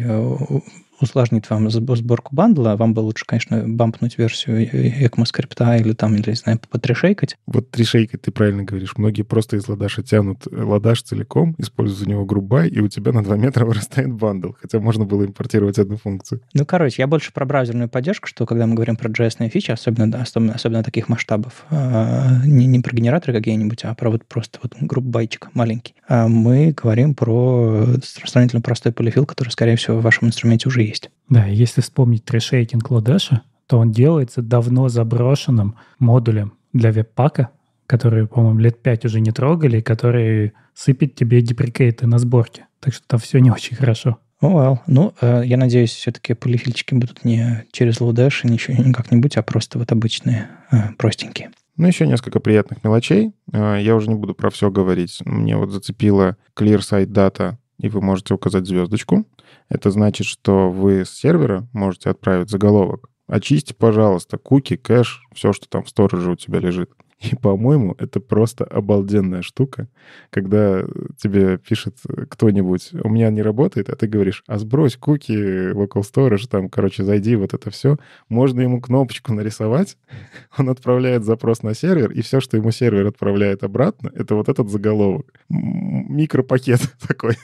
C: усложнит вам сборку бандла. А вам бы лучше, конечно, бампнуть версию ECMAScript э, э, или там, или, не знаю, потрешейкать. Вот
B: трешейкать ты правильно говоришь. Многие просто из ладаша тянут э, ладаш целиком, используют за него грубай, и у тебя на 2 метра вырастает бандл. Хотя можно было импортировать одну функцию.
C: Ну, короче, я больше про браузерную поддержку, что когда мы говорим про JS фичи, особенно, особенно, особенно таких масштабов, э, не, не про генераторы какие-нибудь, а про вот просто вот грубайчик маленький, э, мы говорим про сравнительно простой полифил, который, скорее всего, в вашем инструменте уже есть.
A: Да, если вспомнить трешейтинг Лодэша, то он делается давно заброшенным модулем для веб-пака, которые, по-моему, лет пять уже не трогали, который сыпет тебе деприкейты на сборке. Так что там все не очень хорошо.
C: Oh well. Ну, э, я надеюсь, все-таки полифильчики будут не через Lodash, ничего не как-нибудь, а просто вот обычные, э, простенькие.
B: Ну, еще несколько приятных мелочей. Э, я уже не буду про все говорить. Мне вот зацепило Clear ClearSight Data и вы можете указать звездочку. Это значит, что вы с сервера можете отправить заголовок. Очисти, пожалуйста, куки, кэш, все, что там в стороже у тебя лежит. И, по-моему, это просто обалденная штука, когда э, тебе пишет э, кто-нибудь, у меня не работает, а ты говоришь, а сбрось куки, э, local storage, там, короче, зайди, вот это все. Можно ему кнопочку нарисовать, он отправляет запрос на сервер, и все, что ему сервер отправляет обратно, это вот этот заголовок. Микропакет такой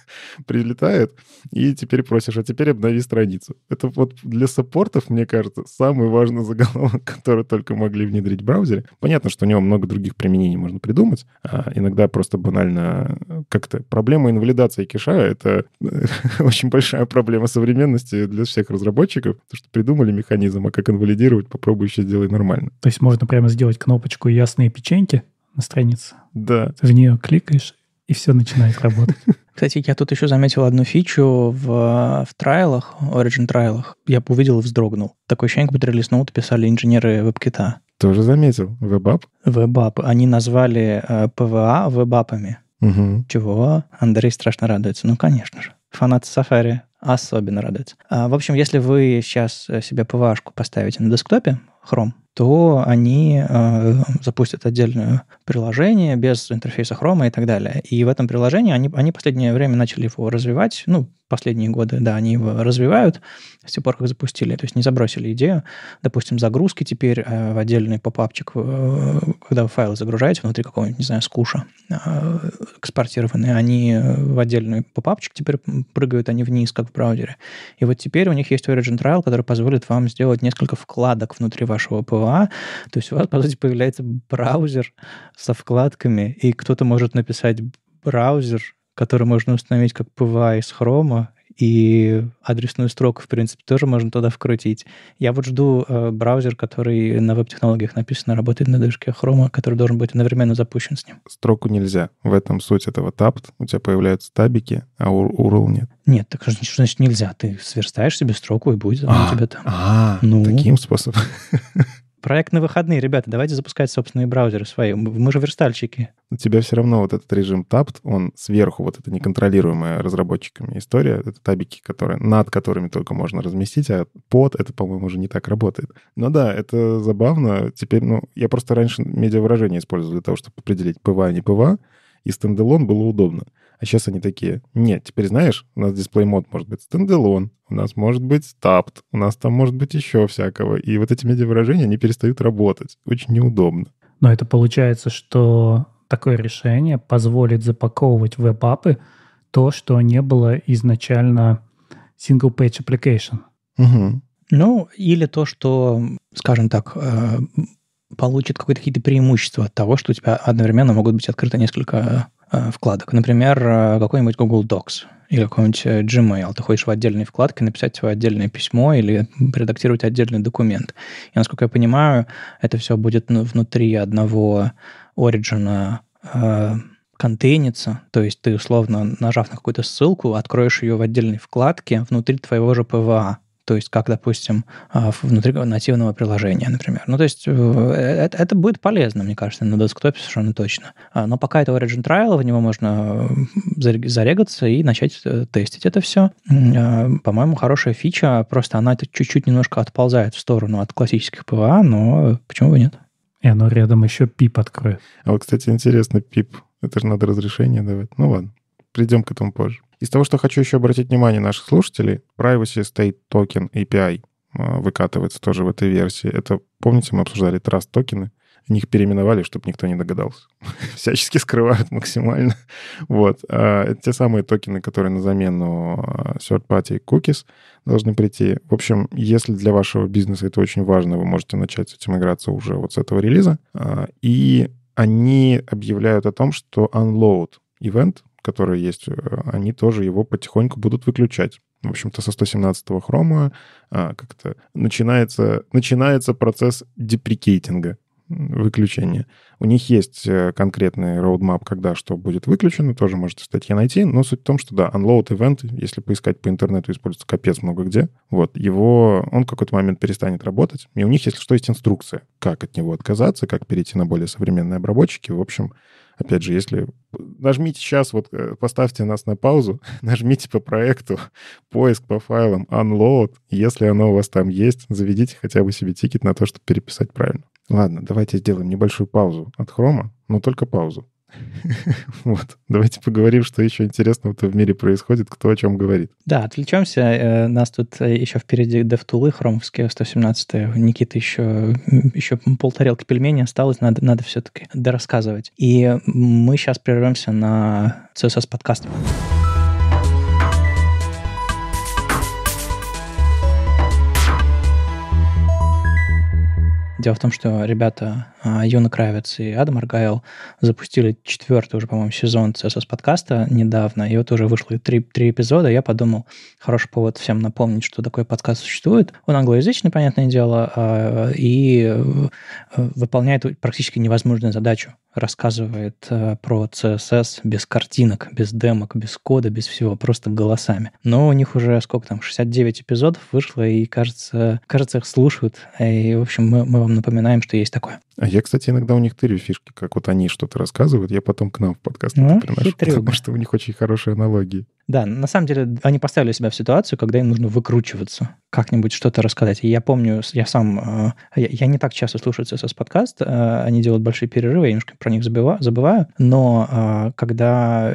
B: прилетает, и теперь просишь, а теперь обнови страницу. Это вот для саппортов, мне кажется, самый важный заголовок, который только могли внедрить в браузере. Понятно, что у него много других применений можно придумать. А иногда просто банально э, как-то проблема инвалидации киша — это э, очень большая проблема современности для всех разработчиков, потому что придумали механизм, а как инвалидировать, попробуй еще сделай нормально.
A: То есть можно прямо сделать кнопочку «Ясные печеньки» на странице? Да. Ты в нее кликаешь, и все начинает работать. Кстати, я тут еще
C: заметил одну фичу в, в трайлах, Origin трайлах. Я увидел и вздрогнул. Такое ощущение, как будто релиз ноут писали инженеры веб-кита. Тоже заметил. Вебап? Вебап. Они назвали э, ПВА вебапами. Угу. Чего? Андрей страшно радуется. Ну, конечно же. Фанаты Сафари особенно радуются. А, в общем, если вы сейчас э, себе ПВАшку поставите на десктопе, Chrome, то они э, запустят отдельное приложение без интерфейса Chrome и так далее. И в этом приложении они, они последнее время начали его развивать, ну, последние годы, да, они его развивают с тех пор, как запустили. То есть не забросили идею, допустим, загрузки теперь э, в отдельный попапчик, э, когда вы файлы загружаете внутри какого-нибудь, не знаю, скуша э, экспортированные, они э, в отдельный попапчик теперь прыгают они вниз, как в браузере. И вот теперь у них есть Origin Trial, который позволит вам сделать несколько вкладок внутри вашего ПВА. То есть у вас, по сути, появляется браузер со вкладками, и кто-то может написать браузер, который можно установить как PWA из хрома, и адресную строку, в принципе, тоже можно туда вкрутить. Я вот жду э, браузер, который на веб-технологиях написано, работает на движке Chrome, который должен быть одновременно запущен с ним.
B: Строку нельзя. В этом суть этого тапт. У тебя появляются табики, а у
C: URL нет. Нет, так что значит нельзя. Ты сверстаешь себе строку и будет она а, у тебя там. А, ну. таким способом. Проект на выходные, ребята, давайте запускать собственные браузеры свои. Мы же верстальщики.
B: У тебя все равно вот этот режим тапт, он сверху, вот эта неконтролируемая разработчиками история, это табики, которые, над которыми только можно разместить, а под это, по-моему, уже не так работает. Но ну да, это забавно. Теперь, ну, я просто раньше медиавыражение использовал для того, чтобы определить ПВА, не ПВА, и стендалон было удобно. А сейчас они такие, нет, теперь знаешь, у нас дисплей-мод может быть стенделон, у нас может быть тапт, у нас там может быть еще всякого. И вот эти медиавыражения, они перестают работать. Очень неудобно.
A: Но это получается, что такое решение позволит запаковывать веб-апы то, что не было изначально single-page application. Угу. Ну, или то, что, скажем так, э, получит какие-то преимущества от того, что у
C: тебя одновременно могут быть открыты несколько Э, вкладок. Например, э, какой-нибудь Google Docs или какой-нибудь э, Gmail. Ты хочешь в отдельной вкладке написать свое отдельное письмо или редактировать отдельный документ. И, насколько я понимаю, это все будет внутри одного оригина контейнится, то есть ты условно, нажав на какую-то ссылку, откроешь ее в отдельной вкладке внутри твоего же ПВА, то есть как, допустим, а, внутри нативного приложения, например. Ну, то есть э, э, это, это будет полезно, мне кажется, на десктопе совершенно точно. А, но пока это Origin Trial, в него можно зарегаться и начать э, тестить это все. А, по-моему, хорошая фича, просто она чуть-чуть немножко отползает в сторону от классических ПВА,
A: но почему бы нет? И оно рядом еще пип откроет.
B: А вот, кстати, интересно, пип. Это же надо разрешение давать.
C: Ну ладно, придем к этому позже. Из того,
B: что хочу еще обратить внимание наших слушателей, Privacy State Token API а, выкатывается тоже в этой версии. Это, помните, мы обсуждали Trust токены, них переименовали, чтобы никто не догадался. Всячески скрывают максимально. вот. А, это те самые токены, которые на замену а, third-party cookies должны прийти. В общем, если для вашего бизнеса это очень важно, вы можете начать с этим играться уже вот с этого релиза. И они объявляют о том, что unload event которые есть, э, они тоже его потихоньку будут выключать. В общем-то, со 117-го хрома а, как-то начинается, начинается процесс деприкейтинга выключения. У них есть э, конкретный роудмап, когда что будет выключено, тоже можете в статье найти, но суть в том, что да, unload event, если поискать по интернету, используется капец много где, вот, его, он в какой-то момент перестанет работать, и у них, если что, есть инструкция, как от него отказаться, как перейти на более современные обработчики, в общем, Опять же, если нажмите сейчас, вот э, поставьте нас на паузу, нажмите по проекту поиск по файлам unload. Если оно у вас там есть, заведите хотя бы себе тикет на то, чтобы переписать правильно. Ладно, давайте сделаем небольшую паузу от хрома, но только паузу. Вот, давайте поговорим, что еще интересного-то в мире происходит, кто о чем говорит.
C: Да, отвлечемся. Э, нас тут э, еще впереди DevTool, хромовские 117 У Никиты еще, еще полторелки пельменей осталось, надо, надо все-таки дорассказывать. И мы сейчас прервемся на CSS-подкаст. Дело в том, что ребята а, Юна Кравец и Адам Аргайл запустили четвертый уже, по-моему, сезон CSS-подкаста недавно, и вот уже вышло три, три эпизода, я подумал, хороший повод всем напомнить, что такой подкаст существует. Он англоязычный, понятное дело, а, и э, выполняет практически невозможную задачу рассказывает э, про CSS без картинок, без демок, без кода, без всего, просто голосами. Но у них уже сколько там, 69 эпизодов вышло, и кажется, кажется их слушают. И, в общем, мы, мы вам напоминаем, что есть такое.
B: А я, кстати, иногда у них тырю фишки, как вот они
C: что-то рассказывают, я потом к нам в
B: подкаст ну, это приношу, хитрюга. потому что у них очень хорошие аналогии.
C: Да, на самом деле они поставили себя в ситуацию, когда им нужно выкручиваться, как-нибудь что-то рассказать. И я помню, я сам, э, я, я не так часто слушаю CSS подкаст, э, они делают большие перерывы, я немножко про них забываю, забываю но э, когда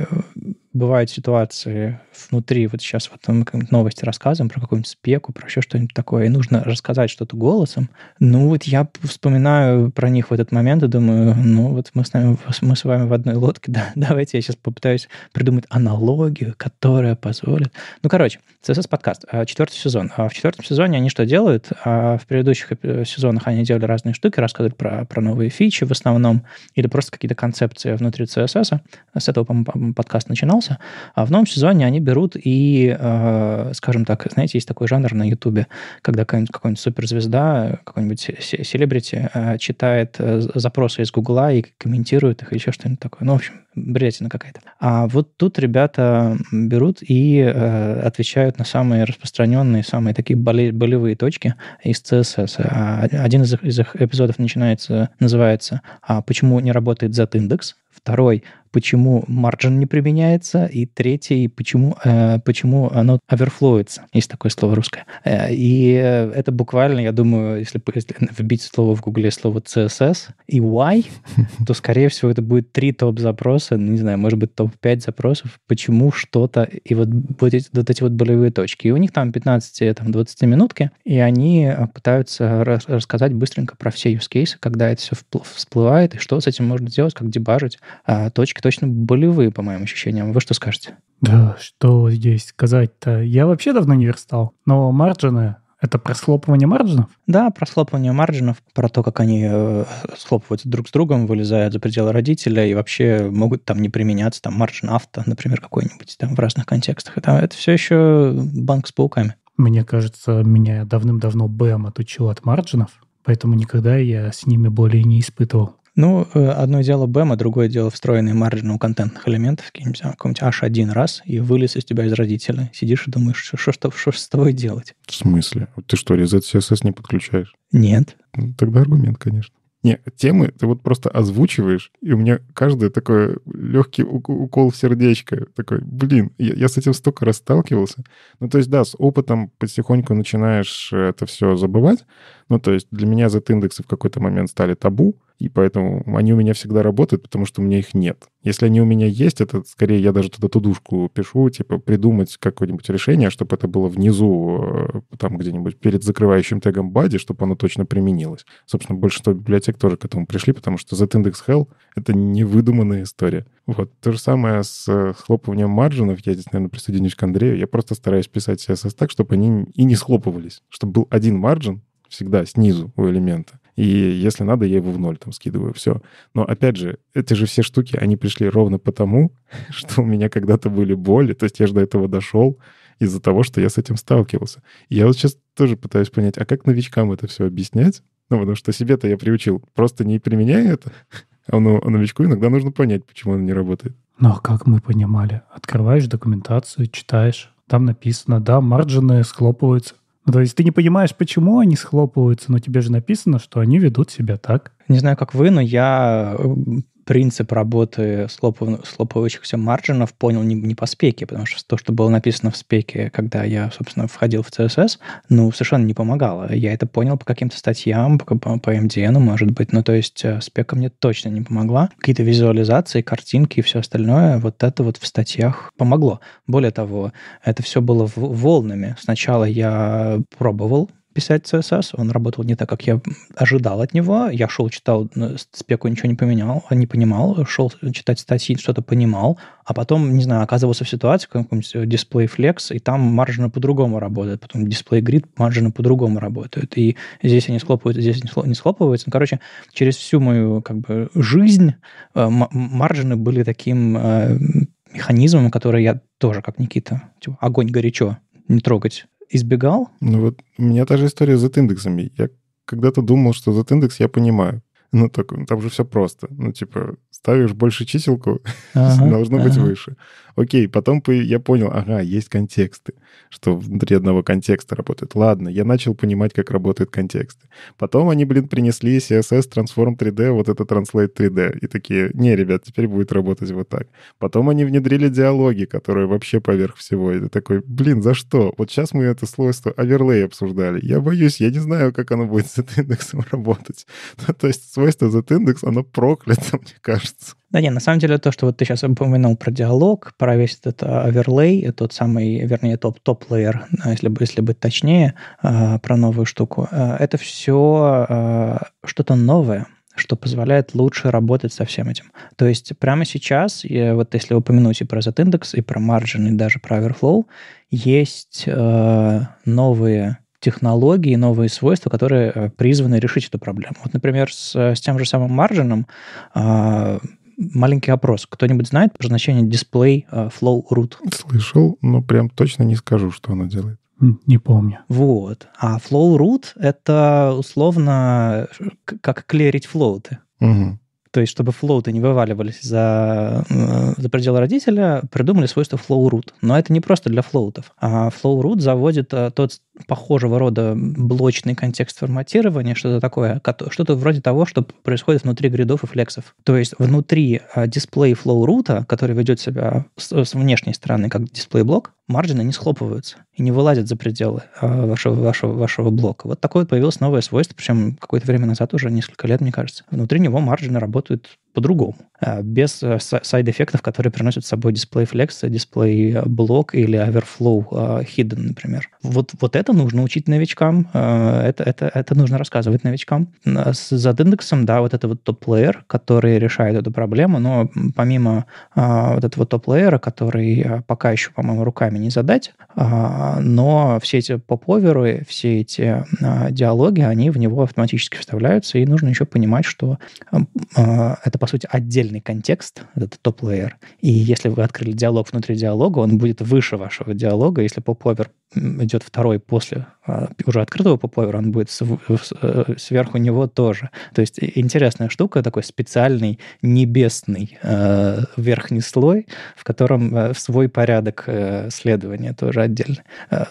C: бывают ситуации внутри, вот сейчас вот мы новости рассказываем про какую-нибудь спеку, про еще что-нибудь такое, и нужно рассказать что-то голосом. Ну вот я вспоминаю про них в этот момент и думаю, ну вот мы с, нами, мы с вами в одной лодке, да, давайте я сейчас попытаюсь придумать аналогию, которая позволит. Ну, короче, CSS подкаст, а, четвертый сезон. А в четвертом сезоне они что делают? А в предыдущих сезонах они делали разные штуки, рассказывали про, про новые фичи в основном, или просто какие-то концепции внутри CSS. С этого, по-моему, подкаст начинал занимался. А в новом сезоне они берут и, э, скажем так, знаете, есть такой жанр на Ютубе, когда какая-нибудь, какая-нибудь суперзвезда, какой-нибудь селебрити э, читает э, запросы из Гугла и комментирует их, или еще что-нибудь такое. Ну, в общем, бредятина какая-то. А вот тут ребята берут и э, отвечают на самые распространенные, самые такие боле- болевые точки из CSS. А один из их, из их эпизодов начинается, называется «А «Почему не работает Z-индекс?», второй – почему маржин не применяется, и третий, почему, э, почему оно оверфлоится. Есть такое слово русское. Э, и э, это буквально, я думаю, если, если вбить слово в гугле слово CSS и why, то, скорее всего, это будет три топ-запроса, ну, не знаю, может быть, топ-5 запросов, почему что-то, и вот, вот, эти, вот эти вот болевые точки. И у них там 15-20 минутки, и они э, пытаются рас рассказать быстренько про все use cases, когда это все всплывает, и что с этим можно сделать как дебажить а, точки точно болевые, по моим ощущениям. Вы что скажете?
A: Да, что здесь сказать-то? Я вообще давно не верстал, но марджины это про схлопывание марджинов? Да, про схлопывание марджинов,
C: про то, как они э, схлопываются друг с другом, вылезают за пределы родителя и вообще могут там не применяться, там марджин авто, например, какой-нибудь там в разных контекстах.
A: Это, это все еще банк с пауками. Мне кажется, меня давным-давно БМ отучил от марджинов, поэтому никогда я с ними более не испытывал.
C: Ну, э, одно дело BEM, а другое дело встроенный маржин у контентных элементов, какие-нибудь, а, какой-нибудь H1 раз, и вылез из тебя из родителя. Сидишь и думаешь, что, что, что, что с тобой делать?
B: В смысле? Ты что, резать CSS не подключаешь? Нет. Ну, тогда аргумент, конечно. Не, темы ты вот просто озвучиваешь, и у меня каждый такой легкий укол в сердечко. Такой, блин, я, я с этим столько раз сталкивался. Ну, то есть, да, с опытом потихоньку начинаешь э, это все забывать. Ну, то есть для меня z-индексы в какой-то момент стали табу, и поэтому они у меня всегда работают, потому что у меня их нет. Если они у меня есть, это скорее я даже туда тудушку пишу, типа придумать какое-нибудь решение, чтобы это было внизу, э, там где-нибудь перед закрывающим тегом бади, чтобы оно точно применилось. Собственно, большинство библиотек тоже к этому пришли, потому что Z-Index Hell — это невыдуманная история. Вот. То же самое с э, хлопыванием маржинов. Я здесь, наверное, присоединюсь к Андрею. Я просто стараюсь писать CSS так, чтобы они и не схлопывались, чтобы был один маржин всегда снизу у элемента. И если надо, я его в ноль там скидываю, все. Но опять же, эти же все штуки, они пришли ровно потому, что у меня когда-то были боли, то есть я же до этого дошел из-за того, что я с этим сталкивался. И я вот сейчас тоже пытаюсь понять, а как новичкам это все объяснять? Ну, потому что себе-то я приучил, просто не применяя это. А, ну, а новичку иногда нужно понять, почему он не работает.
A: Ну, а как мы понимали? Открываешь документацию, читаешь, там написано, да, марджины схлопываются ну, то есть ты не понимаешь, почему они схлопываются, но тебе же написано, что они ведут себя так. Не знаю, как вы, но я э,
C: принцип работы слопов, слопывающихся марджинов понял не, не по спеке, потому что то, что было написано в спеке, когда я, собственно, входил в CSS, ну, совершенно не помогало. Я это понял по каким-то статьям, по, по, по MDN, ну, может быть. Ну, то есть э, спека мне точно не помогла. Какие-то визуализации, картинки и все остальное, вот это вот в статьях помогло. Более того, это все было волнами. Сначала я пробовал писать CSS. Он работал не так, как я ожидал от него. Я шел, читал ну, спеку, ничего не поменял, не понимал. Шел читать статьи, что-то понимал. А потом, не знаю, оказывался в ситуации, каком-нибудь э, дисплей Flex, и там маржины по-другому работают. Потом дисплей Grid, маржины по-другому работают. И здесь они схлопываются, здесь не схлопываются. Ну, короче, через всю мою как бы жизнь э, маржины были таким э, механизмом, который я тоже, как Никита, типа, огонь горячо,
B: не трогать избегал? Ну вот у меня та же история с Z-индексами. Я когда-то думал, что Z-индекс я понимаю. Ну, так, ну, там же все просто. Ну, типа, ставишь больше чиселку, ага, должно ага. быть выше. Окей, потом я понял, ага, есть контексты, что внутри одного контекста работают. Ладно, я начал понимать, как работают контексты. Потом они, блин, принесли CSS, Transform 3D, вот это Translate 3D. И такие, не, ребят, теперь будет работать вот так. Потом они внедрили диалоги, которые вообще поверх всего. И ты такой, блин, за что? Вот сейчас мы это свойство оверлей обсуждали. Я боюсь, я не знаю, как оно будет с этим индексом работать. Ну, то есть свойство z-индекс, оно проклято, мне кажется.
C: Да не, на самом деле то, что вот ты сейчас упомянул про диалог, про весь этот а, оверлей, тот самый, вернее, топ топ лейер, а, если, бы, если быть точнее, а, про новую штуку, это все что-то новое, что позволяет лучше работать со всем этим. То есть прямо сейчас, я, э, вот если упомянуть и про Z-индекс, и про margin, и даже про Overflow, есть э, новые технологии, новые свойства, которые э, призваны решить эту проблему. Вот, например, с, э, с тем же самым маржином э, маленький опрос. Кто-нибудь знает про значение display э, flow root? Слышал, но прям точно не скажу, что оно делает.
A: Не помню. Вот.
C: А flow root — это условно как клерить флоуты. Угу. То есть, чтобы флоуты не вываливались за, э, за пределы родителя, придумали свойство flow root. Но это не просто для флоутов. А flow root заводит э, тот похожего рода блочный контекст форматирования, что-то такое, что-то вроде того, что происходит внутри гридов и флексов. То есть внутри э, дисплей flow root, который ведет себя с, с внешней стороны как дисплей блок, маржины не схлопываются и не вылазят за пределы а, вашего, вашего, вашего блока. Вот такое появилось новое свойство, причем какое-то время назад, уже несколько лет, мне кажется. Внутри него маржины работают по-другому, а, без э, сайд-эффектов, которые приносят с собой дисплей Flex, дисплей э, блок или Overflow а, Hidden, например. Вот, вот это нужно учить новичкам, это, это, это нужно рассказывать новичкам. С зад индексом, да, вот это вот топ-плеер, который решает эту проблему, но помимо вот этого топ-плеера, который пока еще, по-моему, руками не задать, а, но все эти поповеры, все эти а, диалоги, они в него автоматически вставляются, и нужно еще понимать, что а, это, по сути, отдельный контекст, этот топ-лейер. И если вы открыли диалог внутри диалога, он будет выше вашего диалога. Если поповер идет второй после а, уже открытого поплавера, он будет э, э, сверху него тоже. То есть интересная штука, такой специальный небесный э, верхний слой, в котором свой порядок следования тоже отдельно.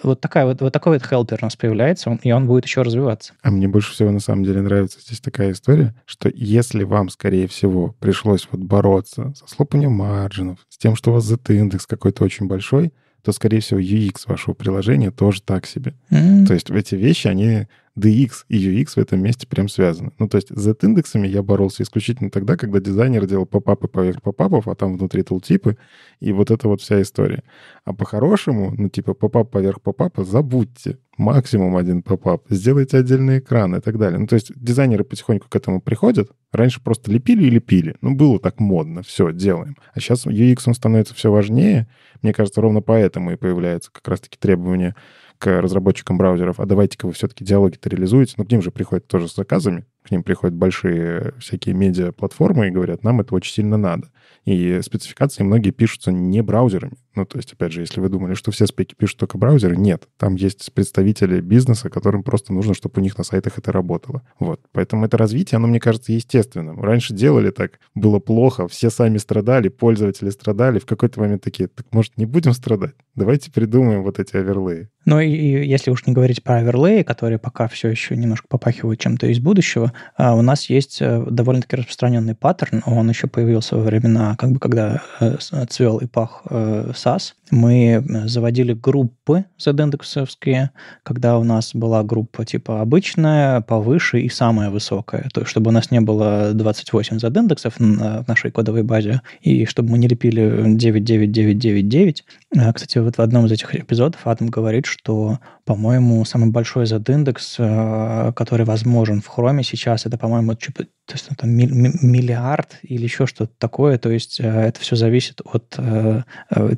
C: вот, такая, вот, вот такой вот хелпер у нас появляется, и он будет еще развиваться. А мне
B: больше всего на самом деле нравится здесь такая история, что если вам, скорее всего, пришлось вот бороться со слопанием маржинов, с тем, что у вас z-индекс какой-то очень большой, то, скорее всего, UX вашего приложения тоже так себе. Mm-hmm. То есть эти вещи, они DX и UX в этом месте прям связаны. Ну, то есть с Z-индексами я боролся исключительно тогда, когда дизайнер делал попапы поверх попапов, а там внутри тултипы, и вот это вот вся история. А по-хорошему, ну, типа попап поверх попапа забудьте. Максимум один попап. Сделайте отдельный экран и так далее. Ну, то есть дизайнеры потихоньку к этому приходят. Раньше просто лепили и лепили. Ну, было так модно. Все, делаем. А сейчас UX, он становится все важнее. Мне кажется, ровно поэтому и появляется как раз-таки требование к разработчикам браузеров, а давайте-ка вы все-таки диалоги-то реализуете, Ну, к ним же приходят тоже с заказами, к ним приходят большие всякие медиа-платформы и говорят, нам это очень сильно надо. И спецификации многие пишутся не браузерами. Ну, то есть, опять же, если вы думали, что все спеки пишут только браузеры, нет. Там есть представители бизнеса, которым просто нужно, чтобы у них на сайтах это работало. Вот. Поэтому это развитие, оно, мне кажется, естественным. Раньше делали так, было плохо, все сами страдали, пользователи страдали. В какой-то момент такие, так, может, не будем страдать? Давайте придумаем вот эти оверлеи.
C: Ну и, и если уж не говорить про оверлеи, которые пока все еще немножко попахивают чем-то из будущего, а, у нас есть э, довольно-таки распространенный паттерн, он еще появился во времена, как бы когда э, цвел и пах SAS. Э, мы заводили группы z-индексовские, когда у нас была группа типа обычная, повыше и самая высокая. То есть, чтобы у нас не было 28 z-индексов в нашей кодовой базе, и чтобы мы не лепили 99999. А, кстати, вот в одном из этих эпизодов Адам говорит, что, по-моему, самый большой z-индекс, который возможен в хроме сейчас, сейчас это, по-моему, то есть, ну, миллиард или еще что-то такое. То есть э, это все зависит от э, э,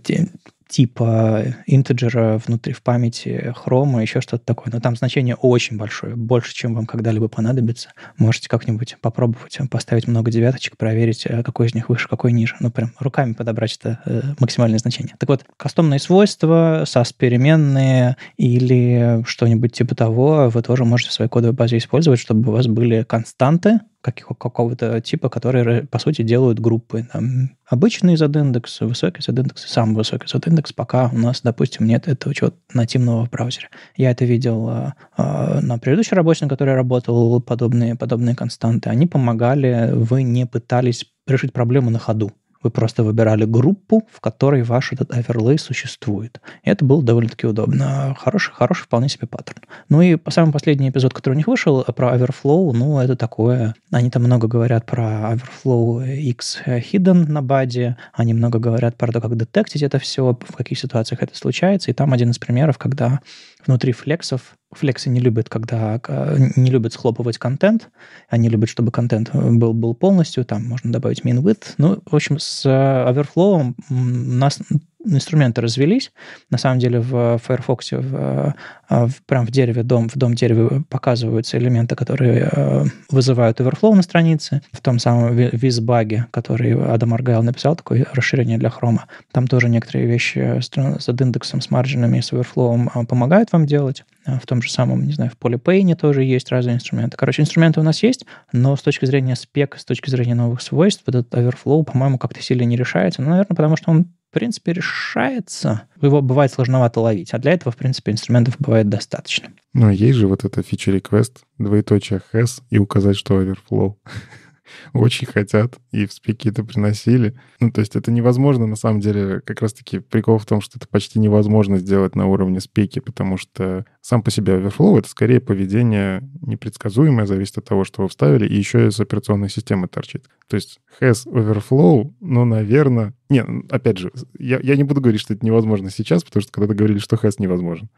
C: типа интеджера внутри в памяти хрома, еще что-то такое. Но там значение очень большое, больше, чем вам когда-либо понадобится. Можете как-нибудь попробовать поставить много девяточек, проверить, э, какой из них выше, какой ниже. Ну, прям руками подобрать это э, максимальное значение. Так вот, кастомные свойства, SAS переменные или что-нибудь типа того вы тоже можете в своей кодовой базе использовать, чтобы у вас были константы, каких, какого-то типа, которые, по сути, делают группы. Там, обычный задиндекс, высокий задиндекс, самый высокий задиндекс, пока у нас, допустим, нет этого чего-то нативного в браузере. Я это видел э, на предыдущей работе, на которой я работал, подобные, подобные константы. Они помогали, вы не пытались решить проблему на ходу. Вы просто выбирали группу, в которой ваш этот оверлей существует. И это было довольно-таки удобно. Хороший, хороший вполне себе паттерн. Ну и самый последний эпизод, который у них вышел, э, про Overflow, ну, это такое... Они там много говорят про Overflow X Hidden на баде, они много говорят про то, как детектить это все, в каких ситуациях это случается, и там один из примеров, когда внутри флексов. Флексы не любят, когда а, не любят схлопывать контент. Они любят, чтобы контент э, был, был полностью. Там можно добавить min width. Ну, в общем, с э, Overflow нас инструменты развелись. На самом деле в э, Firefox в, э, э, в, прям в дереве дом, в дом дереве показываются элементы, которые вызывают overflow на странице. В том самом визбаге, который Адам Аргайл написал, такое расширение для хрома. Там тоже некоторые вещи с индексом, с маржинами и с overflow а, помогают вам делать. А, в том же самом, не знаю, в PolyPaint тоже есть разные инструменты. Короче, инструменты у нас есть, но с точки зрения спек, с точки зрения новых свойств, этот overflow, по-моему, как-то сильно не решается. Ну, наверное, потому что он в принципе, решается. Его бывает сложновато ловить, а для этого, в принципе, инструментов бывает достаточно.
B: Ну, а есть же вот эта фича request, двоеточие S и указать, что overflow очень хотят, и в спике это приносили. Ну, то есть это невозможно, на самом деле, как раз-таки прикол в том, что это почти невозможно сделать на уровне спеки, потому что сам по себе Overflow — это скорее поведение непредсказуемое, зависит от того, что вы вставили, и еще из операционной системы торчит. То есть has overflow, но наверное... нет, опять же, я, я не буду говорить, что это невозможно сейчас, потому что когда-то говорили, что has невозможен.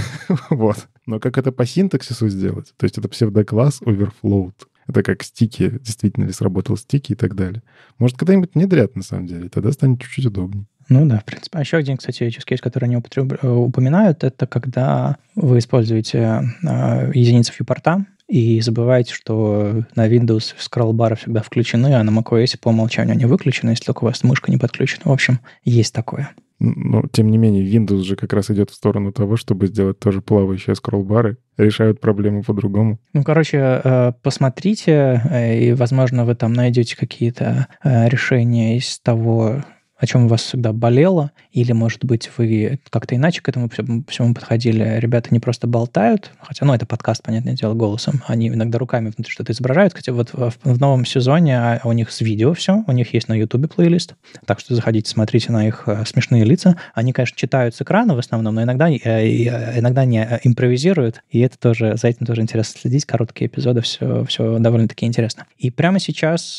B: вот. Но как это по синтаксису сделать? То есть это псевдокласс overflowed. Это как стики, действительно ли сработал стики и так далее. Может, когда-нибудь внедрят, на самом деле, тогда станет чуть-чуть удобнее.
C: Ну да, в принципе. А еще один, кстати, use case, который они употреб... Э, упоминают, это когда вы используете э, единицу вьюпорта и забываете, что на Windows скролл всегда включены, а на macOS по умолчанию они выключены, если только у вас мышка не подключена. В общем, есть такое.
B: Но, тем не менее, Windows же как раз идет в сторону того, чтобы сделать тоже плавающие скролл-бары, решают проблему по-другому.
C: Ну, короче, э, посмотрите, э, и, возможно, вы там найдете какие-то э, решения из того, о чем у вас всегда болело, или, может быть, вы как-то иначе к этому всему подходили. Ребята не просто болтают, хотя, ну, это подкаст, понятное дело, голосом. Они иногда руками внутри что-то изображают. Хотя вот в, в новом сезоне а, а у них с видео все, у них есть на Ютубе плейлист, так что заходите, смотрите на их э, смешные лица. Они, конечно, читают с экрана в основном, но иногда, э, э, иногда не импровизируют, и это тоже, за этим тоже интересно следить. Короткие эпизоды, все, все довольно-таки интересно. И прямо сейчас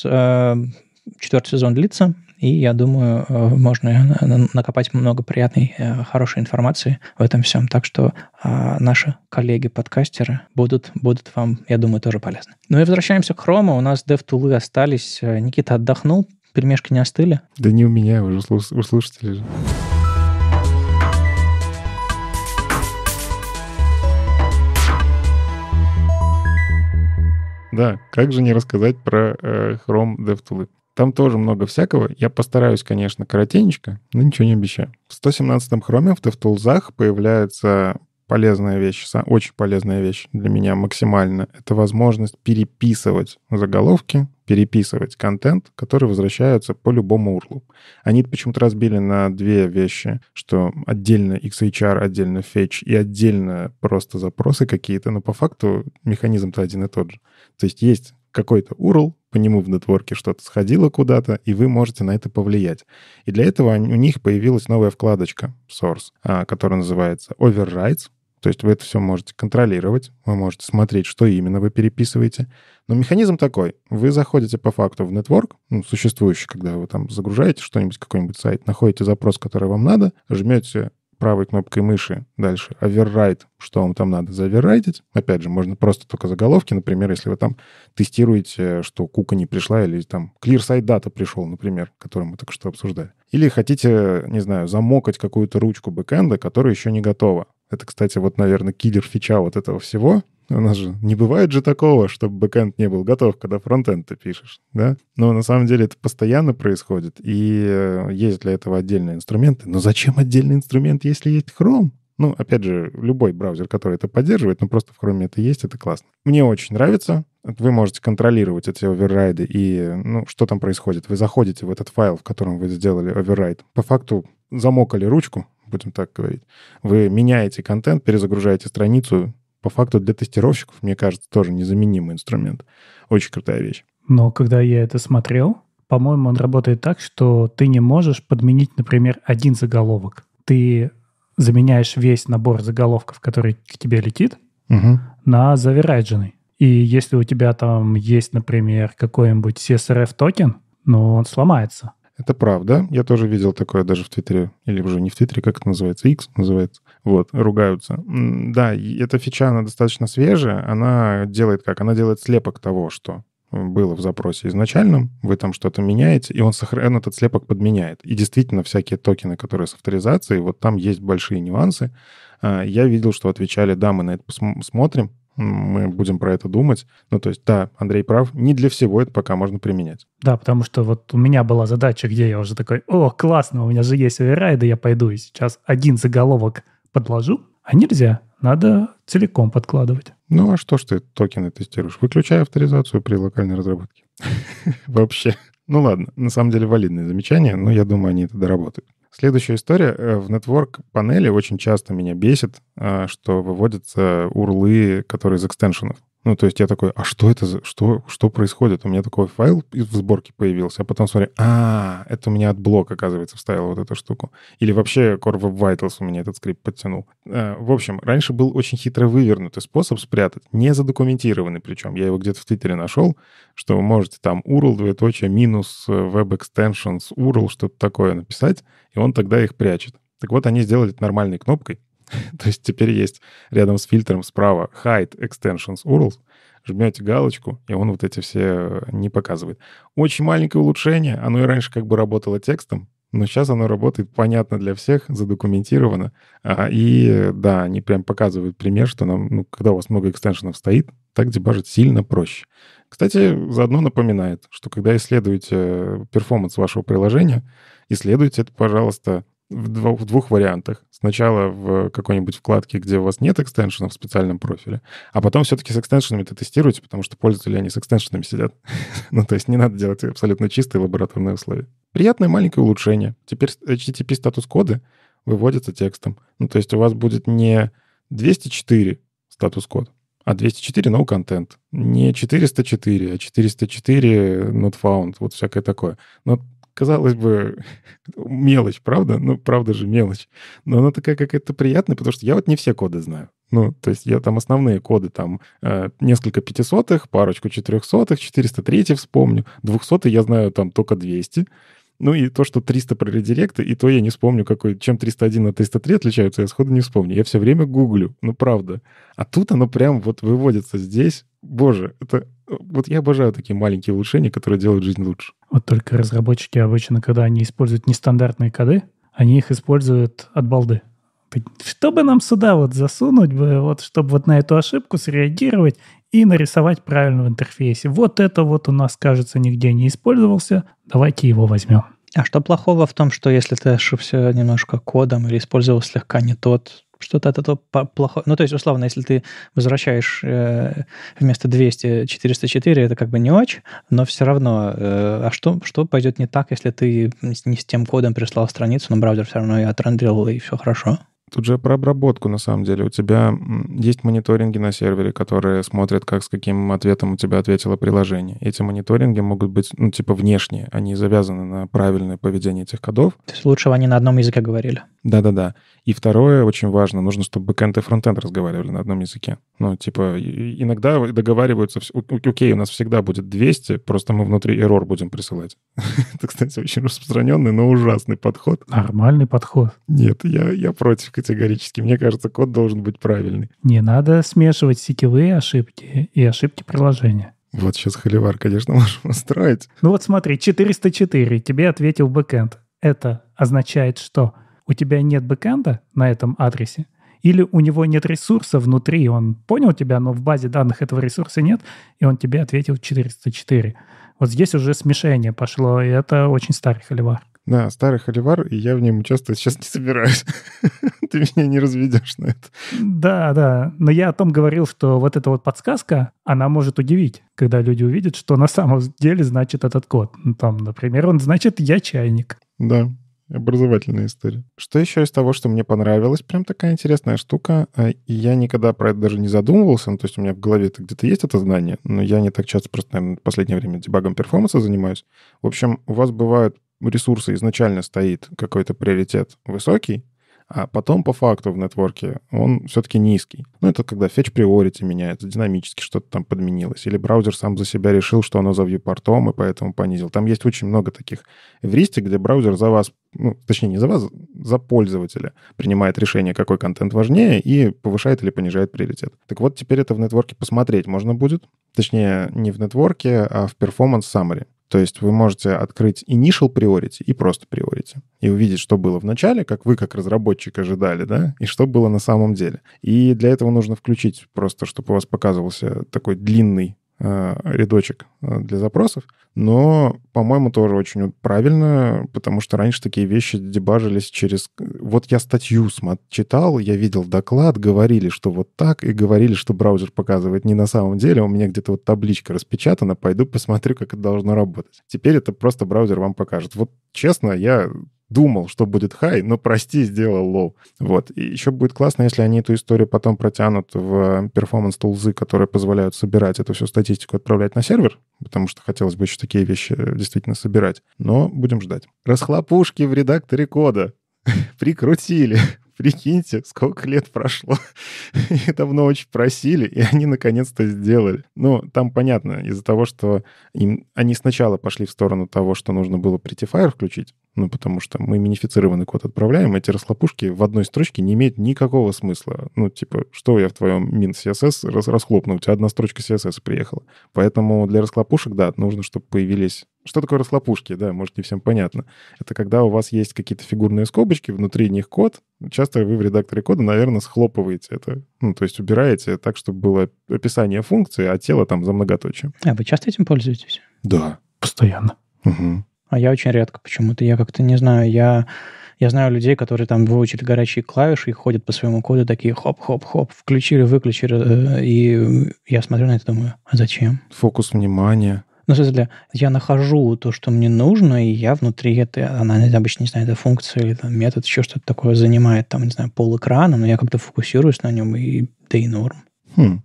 C: четвертый сезон длится. И я думаю, э, можно э, накопать много приятной, э, хорошей информации в этом всем. Так что а, наши коллеги-подкастеры будут, будут вам, я думаю, тоже полезны. Ну и возвращаемся к хрому. У нас DevTools остались. Никита отдохнул, пельмешки не остыли?
B: Да не у меня, уже услышите. слушателей же. Да, как же не рассказать про э, Chrome DevTools? Там тоже много всякого. Я постараюсь, конечно, коротенечко, но ничего не обещаю. В 117-м хроме в DevTools появляется полезная вещь, очень полезная вещь для меня максимально. Это возможность переписывать заголовки, переписывать контент, который возвращается по любому урлу. Они почему-то разбили на две вещи, что отдельно XHR, отдельно Fetch и отдельно просто запросы какие-то, но по факту механизм-то один и тот же. То есть есть какой-то URL, по нему в нетворке что-то сходило куда-то, и вы можете на это повлиять. И для этого у них появилась новая вкладочка Source, а, которая называется Overrides, то есть вы это все можете контролировать, вы можете смотреть, что именно вы переписываете. Но механизм такой. Вы заходите по факту в нетворк, ну, существующий, когда вы там загружаете что-нибудь, какой-нибудь сайт, находите запрос, который вам надо, жмете правой кнопкой мыши дальше override что вам там надо заверрайтить. Опять же, можно просто только заголовки, например, если вы там тестируете, что кука не пришла или там clear site data пришел, например, который мы только что обсуждали. Или хотите, не знаю, замокать какую-то ручку бэкэнда, которая еще не готова. Это, кстати, вот, наверное, киллер фича вот этого всего, у нас же не бывает же такого, чтобы бэкэнд не был готов, когда фронтенд ты пишешь, да? Но на самом деле это постоянно происходит, и э, есть для этого отдельные инструменты. Но зачем отдельный инструмент, если есть Chrome? Ну, опять же, любой браузер, который это поддерживает, но просто в Chrome это есть, это классно. Мне очень нравится. Вы можете контролировать эти оверрайды и, ну, что там происходит. Вы заходите в этот файл, в котором вы сделали оверрайд. По факту замокали ручку, будем так говорить. Вы меняете контент, перезагружаете страницу, по факту для тестировщиков, мне кажется, тоже незаменимый инструмент. Очень крутая вещь.
A: Но когда я это смотрел, по-моему, он работает так, что ты не можешь подменить, например, один заголовок. Ты заменяешь весь набор заголовков, который к тебе летит, угу. на заверайдженный. И если у тебя там есть, например, какой-нибудь CSRF токен, ну, он сломается.
B: Это правда. Я тоже видел такое даже в Твиттере. Или уже не в Твиттере, как это называется? X называется. Вот, ругаются. Да, эта фича, она достаточно свежая. Она делает как? Она делает слепок того, что было в запросе изначальном, вы там что-то меняете, и он, сохран, он этот слепок подменяет. И действительно, всякие токены, которые с авторизацией, вот там есть большие нюансы. А, я видел, что отвечали, да, мы на это посмотрим, мы будем про это думать. Ну, то есть, да, Андрей прав, не для всего это пока можно применять.
A: Да, потому что вот у меня была задача, где я уже такой, о, классно, у меня же есть оверрайды, я пойду и сейчас один заголовок подложу, а нельзя, надо целиком подкладывать.
B: Ну, а что ж ты токены тестируешь? Выключай авторизацию при локальной разработке. Вообще. Ну ладно, на самом деле валидные замечания, но я думаю, они это доработают. Следующая история. Э, в Network панели очень часто меня бесит, а, что выводятся урлы, которые из экстеншенов. Ну, то есть я такой, а что это за... Что, что происходит? У меня такой файл в сборке появился, а потом смотрю, а, это у меня от блок, оказывается, вставил вот эту штуку. Или вообще Core Web Vitals у меня этот скрипт подтянул. Э, в общем, раньше был очень хитро вывернутый способ спрятать, не задокументированный причем. Я его где-то в Твиттере нашел, что вы можете там URL, двоеточие, минус э, web extensions, URL, что-то такое написать, и он тогда их прячет. Так вот, они сделали это нормальной кнопкой, То есть теперь есть рядом с фильтром справа Hide Extensions URLs, жмете галочку, и он вот эти все э, не показывает. Очень маленькое улучшение, оно и раньше как бы работало текстом, но сейчас оно работает понятно для всех, задокументировано. А, и да, они прям показывают пример, что нам, ну, когда у вас много экстеншенов стоит, так дебажить сильно проще. Кстати, заодно напоминает, что когда исследуете э, перформанс вашего приложения, исследуйте это, пожалуйста, в двух, в двух вариантах. Сначала в какой-нибудь вкладке, где у вас нет экстеншенов в специальном профиле, а потом все-таки с экстеншенами это тестируете, потому что пользователи, они с экстеншенами сидят. ну, то есть не надо делать абсолютно чистые лабораторные условия. Приятное маленькое улучшение. Теперь HTTP статус-коды выводятся текстом. Ну, то есть у вас будет не 204 статус-код, а 204 no content. Не 404, а 404 not found, вот всякое такое. Но казалось бы, мелочь, правда? Ну, правда же мелочь. Но она такая какая-то приятная, потому что я вот не все коды знаю. Ну, то есть я там основные коды, там э, несколько пятисотых, парочку четырехсотых, 403 вспомню, двухсотый я знаю там только 200. Ну и то, что 300 про редиректы, и то я не вспомню, какой, чем 301 на 303 отличаются, я сходу не вспомню. Я все время гуглю, ну правда. А тут оно прям вот выводится здесь. Боже, это вот я обожаю такие маленькие улучшения, которые делают жизнь лучше.
A: Вот только разработчики обычно, когда они используют нестандартные коды, они их используют от балды. Чтобы нам сюда вот засунуть бы, вот, чтобы вот на эту ошибку среагировать и нарисовать правильно в интерфейсе. Вот это вот у нас, кажется, нигде не использовался. Давайте его возьмем.
C: А что плохого в том, что если ты ошибся немножко кодом или использовал слегка не тот что-то от этого плохое. Ну, то есть, условно, если ты возвращаешь э, вместо 200 404, это как бы не очень, но все равно, э, а что, что пойдет не так, если ты не с тем кодом прислал страницу, но браузер все равно ее отрендерил, и все хорошо? Тут же про
B: обработку, на самом деле. У тебя есть мониторинги на сервере, которые смотрят, как с каким ответом у тебя ответило приложение. Эти мониторинги могут быть, ну, типа, внешние. Они завязаны на правильное поведение этих кодов. То есть лучше бы они на одном языке говорили. Да-да-да. И второе, очень важно, нужно, чтобы бэкэнд и фронтенд разговаривали на одном языке. Ну, типа, иногда договариваются, окей, у нас всегда будет 200, просто мы внутри эррор будем присылать. Это, кстати, очень распространенный, но ужасный подход. Нормальный подход. Нет, я, я против категорически. Мне кажется, код должен быть правильный.
A: Не надо смешивать сетевые ошибки и ошибки приложения.
B: Вот сейчас холивар, конечно, можем
A: устроить. Ну вот смотри, 404, тебе ответил бэкэнд. Это означает что? у тебя нет бэкэнда на этом адресе, или у него нет ресурса внутри, он понял тебя, но в базе данных этого ресурса нет, и он тебе ответил 404. Вот здесь уже смешение пошло, и это очень старый холивар. Да, старый холивар, и я в нем участвовать сейчас не собираюсь. Ты меня не разведешь на это. Да, да. Но я о том говорил, что вот эта вот подсказка, она может удивить, когда люди увидят, что на самом деле значит этот код. Ну, там, например, он значит «я чайник».
B: Да, образовательная история. Что еще из того, что мне понравилось? Прям такая интересная штука. А, и я никогда про это даже не задумывался. Ну, то есть у меня в голове это где-то есть это знание, но я не так часто просто, наверное, в последнее время дебагом перформанса занимаюсь. В общем, у вас бывают ресурсы изначально стоит какой-то приоритет высокий, а потом по факту в нетворке он все-таки низкий. Ну, это когда fetch priority меняется, динамически что-то там подменилось. Или браузер сам за себя решил, что оно за вьюпортом, и поэтому понизил. Там есть очень много таких эвристик, где браузер за вас, ну, точнее, не за вас, за пользователя принимает решение, какой контент важнее, и повышает или понижает приоритет. Так вот, теперь это в нетворке посмотреть можно будет. Точнее, не в нетворке, а в performance summary. То есть вы можете открыть initial priority и просто priority. И увидеть, что было в начале, как вы как разработчик ожидали, да, и что было на самом деле. И для этого нужно включить просто, чтобы у вас показывался такой длинный Э, рядочек э, для запросов, но, по-моему, тоже очень правильно, потому что раньше такие вещи дебажились через... Э, вот я статью читал, я видел доклад, говорили, что вот так, и говорили, что браузер показывает не на самом деле, у меня где-то вот табличка распечатана, пойду посмотрю, как это должно работать. Теперь это просто браузер вам покажет. Вот честно, я думал, что будет хай, но, прости, сделал лоу. Вот. И еще будет классно, если они эту историю потом протянут в перформанс-тулзы, которые позволяют собирать эту всю статистику, отправлять на сервер, потому что хотелось бы еще такие вещи э, действительно собирать. Но будем ждать. Расхлопушки в редакторе кода. Прикрутили. Прикиньте, сколько лет прошло. и давно очень просили, и они наконец-то сделали. Ну, там понятно, из-за того, что им, они сначала пошли в сторону того, что нужно было prettifier включить, ну, потому что мы минифицированный код отправляем, эти расхлопушки в одной строчке не имеют никакого смысла. Ну, типа, что я в твоем min CSS рас расхлопну? У тебя одна строчка CSS приехала. Поэтому для расхлопушек, да, нужно, чтобы появились... Что такое расхлопушки, да, может, не всем понятно. Это когда у вас есть какие-то фигурные скобочки, внутри них код. Часто вы в редакторе кода, наверное, схлопываете это. Ну, то есть убираете так, чтобы было описание функции, а тело там за многоточие.
C: А вы часто этим пользуетесь? Да. Постоянно. Угу а я очень редко почему-то. Я как-то не знаю, я, я знаю людей, которые там выучили горячие клавиши и ходят по своему коду такие хоп-хоп-хоп, включили, выключили, э, и я смотрю на это и думаю, а зачем? Фокус внимания. Ну, в смысле, я нахожу то, что мне нужно, и я внутри этой, она обычно, не знаю, это функция или там, метод, еще что-то такое занимает, там, не знаю, пол экрана, но я как-то фокусируюсь на нем, и да и норм. Хм.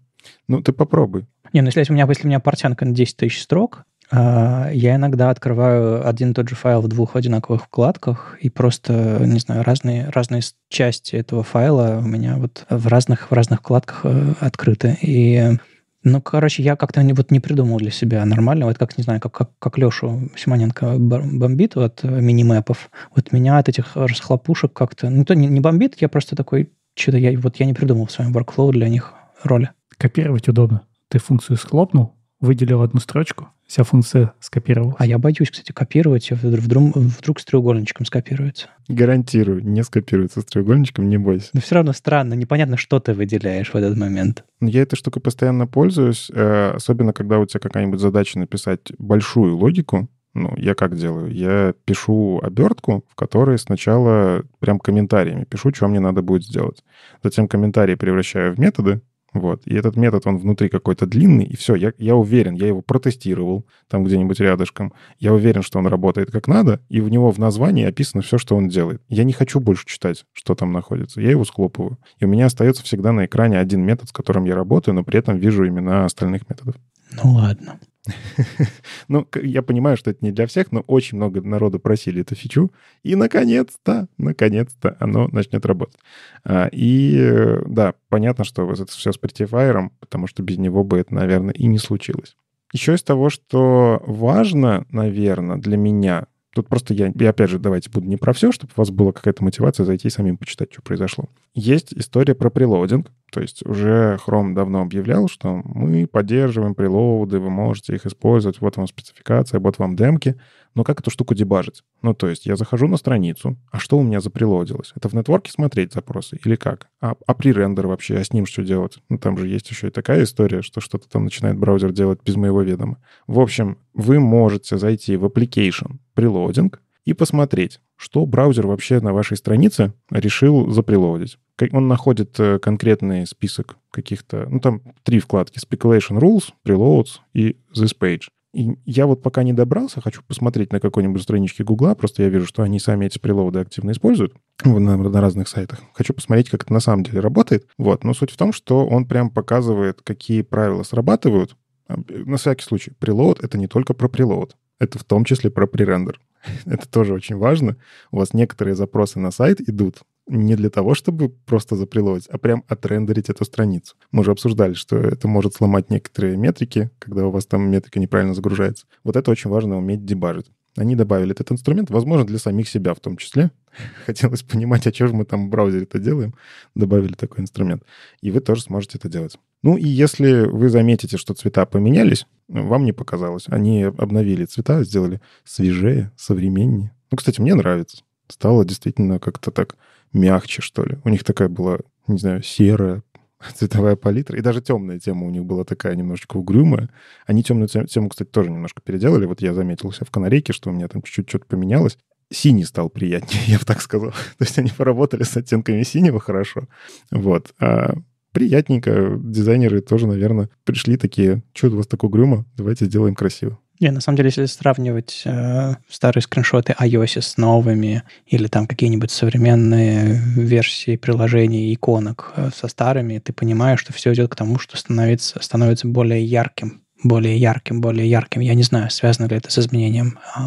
C: Ну, ты попробуй. Не, ну если у меня, если у меня портянка на 10 тысяч строк, а, я иногда открываю один и тот же файл в двух одинаковых вкладках, и просто, не знаю, разные, разные части этого файла у меня вот в разных, в разных вкладках э, открыты. И ну, короче, я как-то не, вот не придумал для себя нормального. Это как, не знаю, как, как, как Лешу Симоненко бомбит от минимэпов. Вот меня от этих расхлопушек как-то... Ну, то не, не бомбит, я просто такой... Что-то я,
A: вот я не придумал в своем workflow для них роли. Копировать удобно. Ты функцию схлопнул, выделил одну строчку, вся функция скопировалась. А я боюсь, кстати, копировать, вдруг, вдруг
C: с треугольничком скопируется.
B: Гарантирую, не скопируется с треугольничком, не бойся.
C: Но все равно странно, непонятно, что ты выделяешь в этот момент. Я этой штукой постоянно пользуюсь, э, особенно когда
B: у тебя какая-нибудь задача написать большую логику, ну, я как делаю? Я пишу обертку, в которой сначала прям комментариями пишу, что мне надо будет сделать. Затем комментарии превращаю в методы, вот. И этот метод, он внутри какой-то длинный, и все, я, я уверен, я его протестировал там где-нибудь рядышком. Я уверен, что он работает как надо, и у него в названии описано все, что он делает. Я не хочу больше читать, что там находится. Я его схлопываю. И у меня остается всегда на экране один метод, с которым я работаю, но при этом вижу имена остальных методов. Ну ладно ну, я понимаю, что это не для всех, но очень много народу просили эту фичу. И, наконец-то, наконец-то оно начнет работать. А, и, э, да, понятно, что вот это все с Prettyfire, потому что без него бы это, наверное, и не случилось. Еще из того, что важно, наверное, для меня, Тут просто я, я опять же, давайте буду не про все, чтобы у вас была какая-то мотивация зайти и самим почитать, что произошло. Есть история про прелоудинг. То есть уже Chrome давно объявлял, что мы поддерживаем прелоуды, вы можете их использовать, вот вам спецификация, вот вам демки. Но как эту штуку дебажить? Ну, то есть я захожу на страницу, а что у меня заприлодилось? Это в нетворке смотреть запросы или как? А, а при рендер вообще, а с ним что делать? Ну, там же есть еще и такая история, что что-то там начинает браузер делать без моего ведома. В общем, вы можете зайти в application, preloading и посмотреть, что браузер вообще на вашей странице решил заприлодить. Он находит э, конкретный список каких-то, ну там три вкладки, Speculation Rules, Preloads и This Page. И я вот пока не добрался, хочу посмотреть на какой-нибудь страничке Гугла, просто я вижу, что они сами эти прилоуды активно используют ну, на, на разных сайтах. Хочу посмотреть, как это на самом деле работает. Вот, но суть в том, что он прям показывает, какие правила срабатывают. А, на всякий случай, прилоуд это не только про прилоуд, это в том числе про пререндер. это тоже очень важно. У вас некоторые запросы на сайт идут не для того, чтобы просто запрелывать, а прям отрендерить эту страницу. Мы уже обсуждали, что это может сломать некоторые метрики, когда у вас там метрика неправильно загружается. Вот это очень важно уметь дебажить. Они добавили этот инструмент, возможно, для самих себя в том числе. Хотелось понимать, а что же мы там в браузере это делаем. Добавили такой инструмент. И вы тоже сможете это делать. Ну и если вы заметите, что цвета поменялись, вам не показалось. Они обновили цвета, сделали свежее, современнее. Ну, кстати, мне нравится стало действительно как-то так мягче, что ли. У них такая была, не знаю, серая цветовая палитра. И даже темная тема у них была такая немножечко угрюмая. Они темную тему, кстати, тоже немножко переделали. Вот я заметил себя в канарейке, что у меня там чуть-чуть что-то поменялось синий стал приятнее, я бы так сказал. То есть они поработали с оттенками синего хорошо. Вот. А приятненько дизайнеры тоже, наверное, пришли такие, что у вас такое грюмо, давайте сделаем красиво.
C: Не, на самом деле, если сравнивать э, старые скриншоты iOS с новыми или там какие-нибудь современные версии приложений иконок э, со старыми, ты понимаешь, что все идет к тому, что становится, становится более ярким, более ярким, более ярким. Я не знаю, связано ли это с изменением э,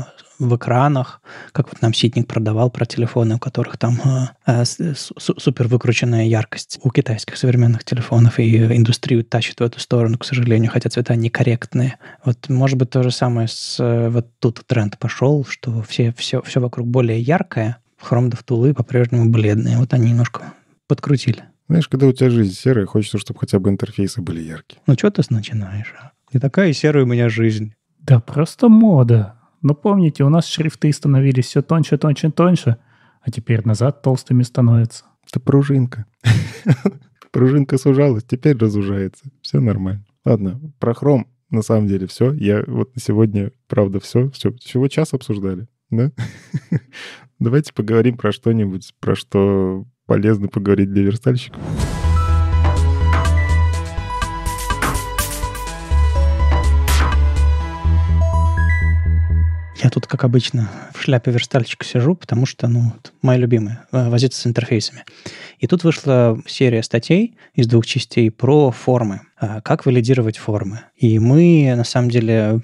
C: в экранах, как вот нам Ситник продавал про телефоны, у которых там э, э, э супер выкрученная яркость у китайских современных телефонов, и э, индустрию тащит в эту сторону, к сожалению, хотя цвета некорректные. Вот, может быть, то же самое с... Э, вот тут тренд пошел, что все, все, все вокруг более яркое, хромдов тулы по-прежнему бледные. Вот они немножко подкрутили. Знаешь,
B: когда у тебя жизнь серая, хочется, чтобы хотя бы интерфейсы были яркие.
A: Ну, что ты начинаешь? А? Не такая серая у меня жизнь. Да просто мода. Но «Ну, помните, у нас шрифты становились все тоньше, тоньше, тоньше, а теперь назад толстыми становятся. Это пружинка.
B: Пружинка сужалась, теперь разужается. Все нормально. Ладно, про хром на самом деле все. Я вот на сегодня, правда, все. все. Чего час обсуждали, да? Давайте поговорим про что-нибудь, про что полезно поговорить для верстальщиков.
C: Я тут, как обычно, в шляпе верстальщика сижу, потому что, ну, моя любимая, э, возиться с интерфейсами. И тут вышла серия статей из двух частей про формы, а как валидировать формы. И мы, на самом деле,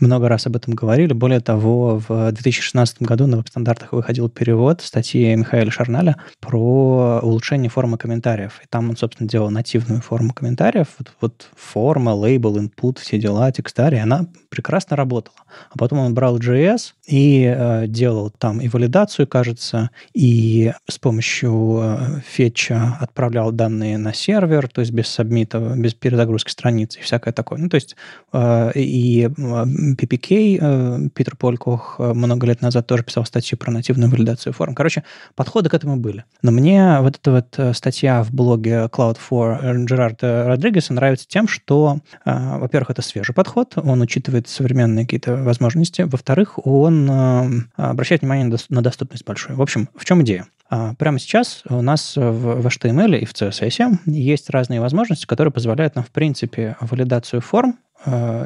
C: много раз об этом говорили. Более того, в 2016 году на веб-стандартах выходил перевод статьи Михаила Шарналя про улучшение формы комментариев. И там он, собственно, делал нативную форму комментариев. Вот, вот форма, лейбл, input, все дела, текстарий, она прекрасно работала. А потом он брал JS и э, делал там и валидацию, кажется, и с помощью э, фетча отправлял данные на сервер, то есть без сабмита, без перезагрузки страницы и всякое такое. Ну, то есть э, и э, PPK, э, Питер Полькох э, много лет назад тоже писал статьи про нативную валидацию форм. Короче, подходы к этому были. Но мне вот эта вот э, статья в блоге Cloud4 Джерарда Родригеса нравится тем, что, во-первых, это свежий подход, он учитывает современные какие-то возможности. Во-вторых, он обращает внимание на доступность большую. В общем, в чем идея? А, прямо сейчас у нас в HTML и в CSS есть разные возможности, которые позволяют нам, в принципе, валидацию форм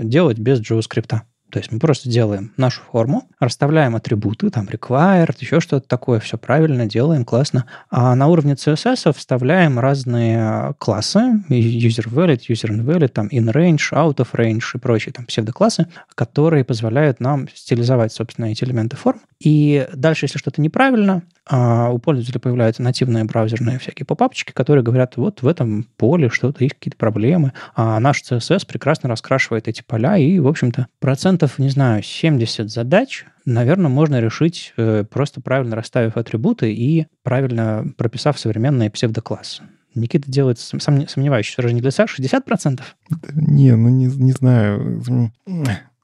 C: делать без JavaScript. То есть мы просто делаем нашу форму, расставляем атрибуты, там required, еще что-то такое, все правильно делаем, классно. А на уровне CSS вставляем разные а, классы, user valid, user invalid, там in range, out of range и прочие там псевдоклассы, которые позволяют нам стилизовать, собственно, эти элементы форм и дальше, если что-то неправильно, а, у пользователя появляются нативные браузерные всякие попапчики, которые говорят, вот в этом поле что-то, есть какие-то проблемы. А наш CSS прекрасно раскрашивает эти поля, и, в общем-то, процентов, не знаю, 70 задач, наверное, можно решить, э, просто правильно расставив атрибуты и правильно прописав современные псевдоклассы. Никита делает сомневаюсь, сомневающийся не для 60%?
B: Не, ну не, не знаю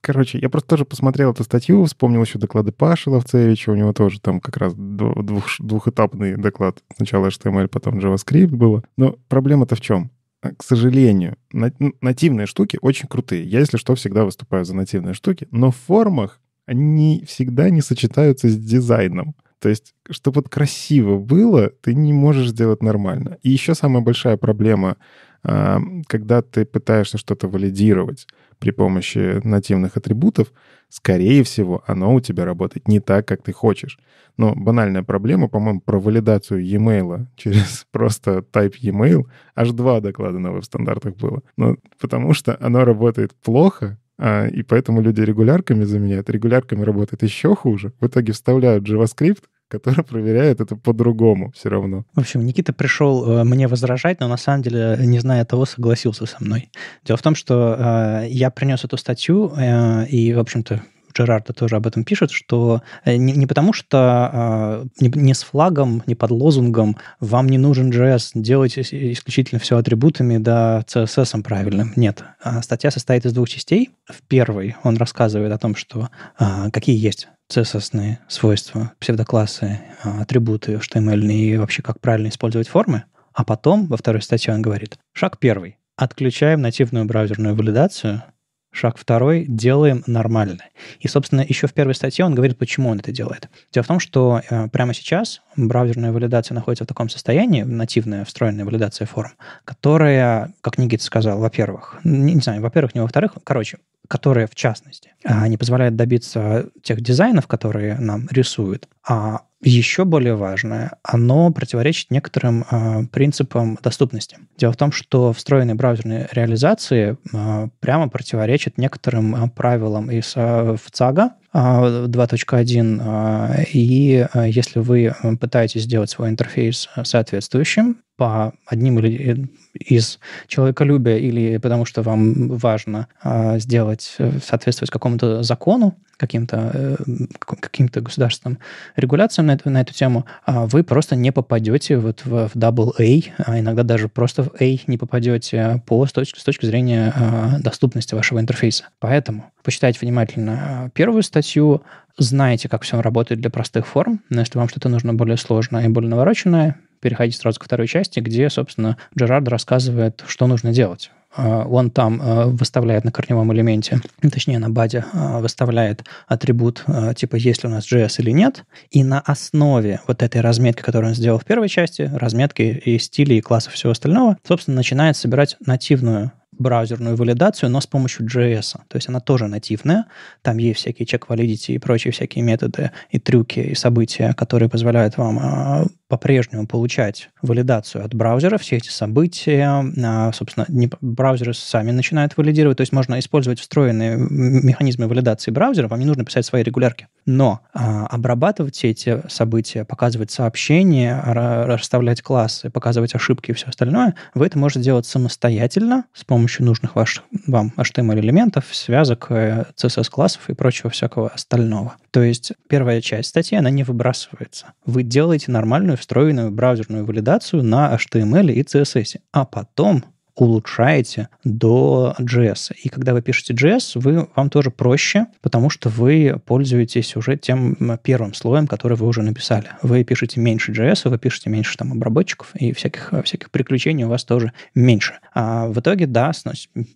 B: Короче, я просто тоже посмотрел эту статью, вспомнил еще доклады Паши Ловцевича, у него тоже там как раз двух, двухэтапный доклад. Сначала HTML, потом JavaScript было. Но проблема-то в чем? А, к сожалению, на, нативные штуки очень крутые. Я, если что, всегда выступаю за нативные штуки, но в формах они всегда не сочетаются с дизайном. То есть, чтобы вот красиво было, ты не можешь сделать нормально. И еще самая большая проблема, а, когда ты пытаешься что-то валидировать при помощи нативных атрибутов, скорее всего, оно у тебя работает не так, как ты хочешь. Но банальная проблема, по-моему, про валидацию e-mail через просто type e-mail аж два доклада на веб-стандартах было. Но потому что оно работает плохо, а, и поэтому люди регулярками заменяют. Регулярками работает еще хуже. В итоге вставляют JavaScript, которые проверяют это по-другому все равно.
C: В общем, Никита пришел э, мне возражать, но на самом деле, э, не зная того, согласился со мной. Дело в том, что э, я принес эту статью, э, и, в общем-то, Джерарда тоже об этом пишет, что э, не, не потому что э, не, не с флагом, не под лозунгом вам не нужен JS, делать исключительно все атрибутами да CSS правильным. Нет. А статья состоит из двух частей. В первой он рассказывает о том, что э, какие есть css свойства, псевдоклассы, а, атрибуты HTML и вообще как правильно использовать формы. А потом во второй статье он говорит, шаг первый. Отключаем нативную браузерную валидацию – Шаг второй – делаем нормально. И, собственно, еще в первой статье он говорит, почему он это делает. Дело в том, что э, прямо сейчас браузерная валидация находится в таком состоянии, нативная встроенная валидация форм, которая, как Никита сказал, во-первых, не, не знаю, во-первых, не во-вторых, короче, которая в частности а, не позволяет добиться тех дизайнов, которые нам рисуют, а еще более важное, оно противоречит некоторым э, принципам доступности. Дело в том, что встроенные браузерные реализации э, прямо противоречат некоторым э, правилам из э, ФЦАГа, 2.1. А, а, и а, если вы э, пытаетесь сделать свой интерфейс э, соответствующим по одним или э, из человеколюбия или потому что вам важно сделать, соответствовать какому-то закону, каким-то каким-то государственным регуляциям на эту, на эту тему, вы просто не попадете вот в, в a а иногда даже просто в A не попадете по, с, точки, с точки зрения доступности вашего интерфейса. Поэтому почитайте внимательно а, первую статью, знаете, как все работает для простых форм, но если вам что-то нужно более сложное и более навороченное, переходите сразу к второй части, где, собственно, Джерард рассказывает, что нужно делать. А, он там а, выставляет на корневом элементе, точнее на баде выставляет атрибут типа есть ли у нас JS или нет. И на основе вот этой разметки, которую он сделал в первой части, разметки и стилей, и классов всего остального, собственно, начинает собирать нативную браузерную валидацию, но с помощью JS. То есть она тоже нативная. Там есть всякие чек validity и прочие всякие методы и трюки и события, которые позволяют вам э, по-прежнему получать валидацию от браузера, все эти события, э, собственно, не, браузеры сами начинают валидировать, то есть можно использовать встроенные механизмы валидации браузера, вам не нужно писать свои регулярки. Но э, обрабатывать все эти события, показывать сообщения, расставлять классы, показывать ошибки и все остальное, вы это можете делать самостоятельно с помощью помощью нужных ваш, вам HTML-элементов, связок, э, CSS-классов и прочего всякого остального. То есть первая часть статьи, она не выбрасывается. Вы делаете нормальную встроенную браузерную валидацию на HTML и CSS, а потом улучшаете до JS. И когда вы пишете JS, вы, вам тоже проще, потому что вы пользуетесь уже тем первым слоем, который вы уже написали. Вы пишете меньше JS, вы пишете меньше там обработчиков, и всяких, э, всяких приключений у вас тоже меньше. А в итоге, да,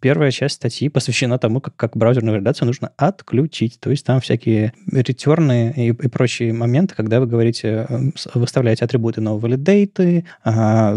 C: первая часть статьи посвящена тому, как, как браузерную валидацию нужно отключить. То есть там всякие ретерны и, и прочие моменты, когда вы говорите, эм, выставляете атрибуты нового валидейты а,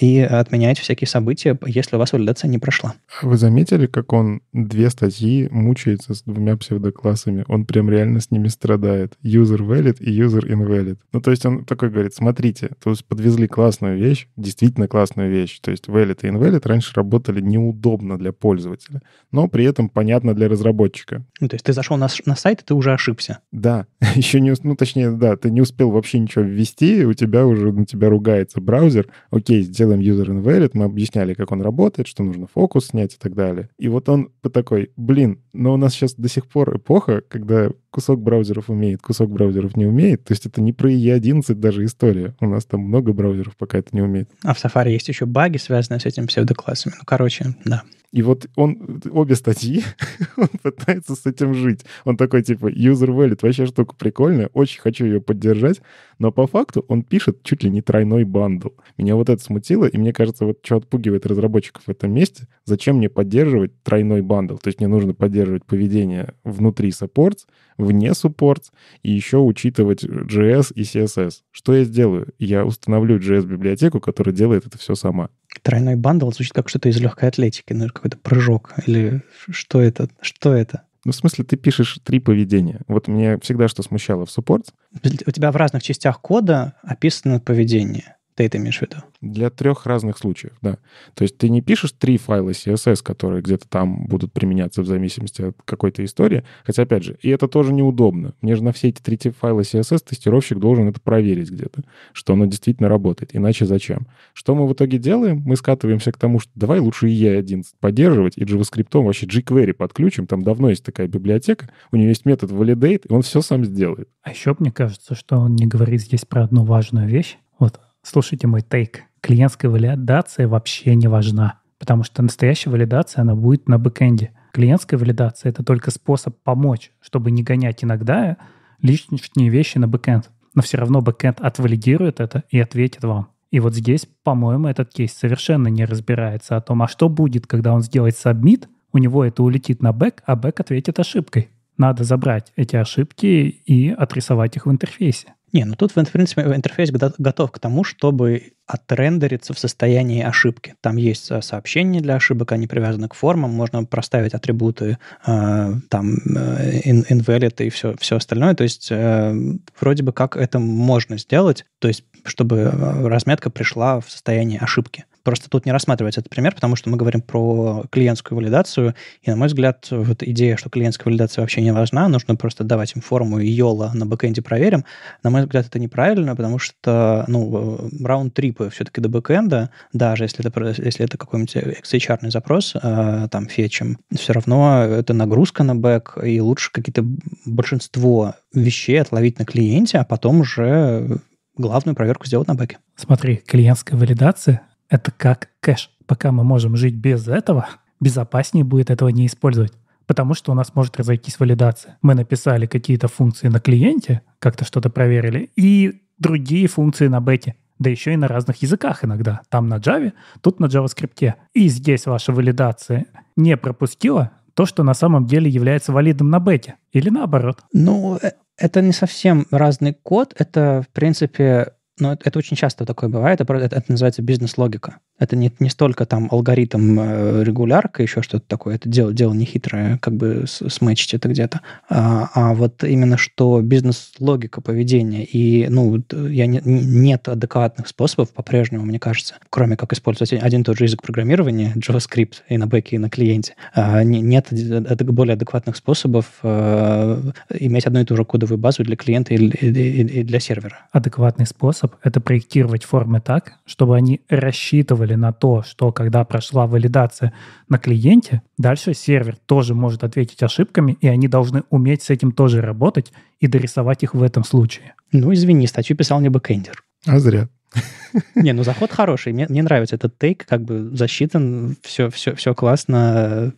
C: и отменяете всякие события, если если у вас валидация не прошла.
B: Вы заметили, как он две статьи мучается с двумя псевдоклассами? Он прям реально с ними страдает. User valid и user invalid. Ну, то есть он такой говорит, смотрите, то есть подвезли классную вещь, действительно классную вещь. То есть valid и invalid раньше работали неудобно для пользователя, но при этом понятно для разработчика.
C: Ну, то есть ты зашел на, на сайт, и ты уже ошибся.
B: Да, еще не, ну, точнее, да, ты не успел вообще ничего ввести, у тебя уже на тебя ругается браузер. Окей, сделаем user invalid, мы объясняли, как он работает, работает, что нужно фокус снять и так далее. И вот он такой, блин, но у нас сейчас до сих пор эпоха, когда кусок браузеров умеет, кусок браузеров не умеет. То есть это не про E11 даже история. У нас там много браузеров пока это не умеет.
C: А в Safari есть еще баги, связанные с этими псевдоклассами. Ну, короче, да. И вот он, обе статьи, он
B: пытается с этим жить. Он такой, типа, user valid, вообще штука прикольная, очень хочу ее поддержать, но по факту он пишет чуть ли не тройной бандл. Меня вот это смутило, и мне кажется, вот что отпугивает разработчиков в этом месте, зачем мне поддерживать тройной бандл? То есть мне нужно поддерживать поведение внутри supports, вне суппорт и еще учитывать JS и CSS. Что я сделаю? Я установлю JS-библиотеку, которая делает это все сама.
C: Тройной бандл звучит как что-то из легкой атлетики, ну, какой-то прыжок, или что это? Что это? Ну, в смысле, ты пишешь три поведения. Вот мне всегда что смущало в суппорт. У тебя в разных
B: частях кода описано поведение. Ты это имеешь в виду? Для трех разных случаев, да. То есть ты не пишешь три файла CSS, которые где-то там будут применяться в зависимости от какой-то истории. Хотя, опять же, и это тоже неудобно. Мне же на все эти три файла CSS тестировщик должен это проверить где-то, что оно действительно работает. Иначе зачем? Что мы в итоге делаем? Мы скатываемся к тому, что давай лучше EE11 поддерживать, и JavaScript вообще jQuery подключим. Там давно есть такая библиотека. У нее есть метод validate, и он все сам сделает.
A: А еще мне кажется, что он не говорит здесь про одну важную вещь. Вот слушайте мой тейк. Клиентская валидация вообще не важна, потому что настоящая валидация, она будет на бэкэнде. Клиентская валидация — это только способ помочь, чтобы не гонять иногда лишние вещи на бэкэнд. Но все равно бэкэнд отвалидирует это и ответит вам. И вот здесь, по-моему, этот кейс совершенно не разбирается о том, а что будет, когда он сделает сабмит, у него это улетит на бэк, а бэк ответит ошибкой. Надо забрать эти ошибки и отрисовать их в интерфейсе. Не, ну
C: тут, в принципе, интерфейс готов к тому, чтобы отрендериться в состоянии ошибки. Там есть э, сообщения для ошибок, они привязаны к формам, можно проставить атрибуты, э, там, in, э, invalid и все, все остальное. То есть э, вроде бы как это можно сделать, то есть чтобы э, разметка пришла в состояние ошибки. Просто тут не рассматривается этот пример, потому что мы говорим про клиентскую валидацию, и, на мой взгляд, вот идея, что клиентская валидация вообще не важна, нужно просто давать им форму и йола на бэкэнде проверим, на мой взгляд, это неправильно, потому что, ну, э, раунд-трипы все-таки до бэкэнда, даже если это, если это какой-нибудь XHR запрос, э, там, фетчем, все равно это нагрузка на бэк, и лучше какие-то большинство вещей отловить на клиенте, а потом уже главную проверку сделать на бэке.
A: Смотри, клиентская валидация это как кэш. Пока мы можем жить без этого, безопаснее будет этого не использовать. Потому что у нас может разойтись валидация. Мы написали какие-то функции на клиенте, как-то что-то проверили, и другие функции на бете да еще и на разных языках иногда. Там на Java, тут на JavaScript. И здесь ваша валидация не пропустила то, что на самом деле является валидом на бете. Или наоборот. Ну, э, это не совсем разный код. Это,
C: в принципе, но это, это очень часто такое бывает. Это, а это, это называется бизнес-логика. Это не, не столько там алгоритм э, регулярка, еще что-то такое. Это дело, дело нехитрое, как бы смычить это где-то. А, а вот именно что бизнес-логика поведения. И, ну, э, я не, нет адекватных способов по-прежнему, мне кажется, кроме как использовать один и тот же язык программирования, JavaScript и на бэке, и на клиенте. А, не, нет более адекватных способов э, иметь одну и ту же кодовую базу для клиента и, и, и, и для сервера.
A: Адекватный способ способ — это проектировать формы так, чтобы они рассчитывали на то, что когда прошла валидация на клиенте, дальше сервер тоже может ответить ошибками, и они должны уметь с этим тоже работать и дорисовать их в этом случае. Ну, извини, статью писал не бэкэндер. А зря.
C: Не, ну заход хороший. Мне, мне нравится этот тейк, как бы засчитан, все, все, все классно.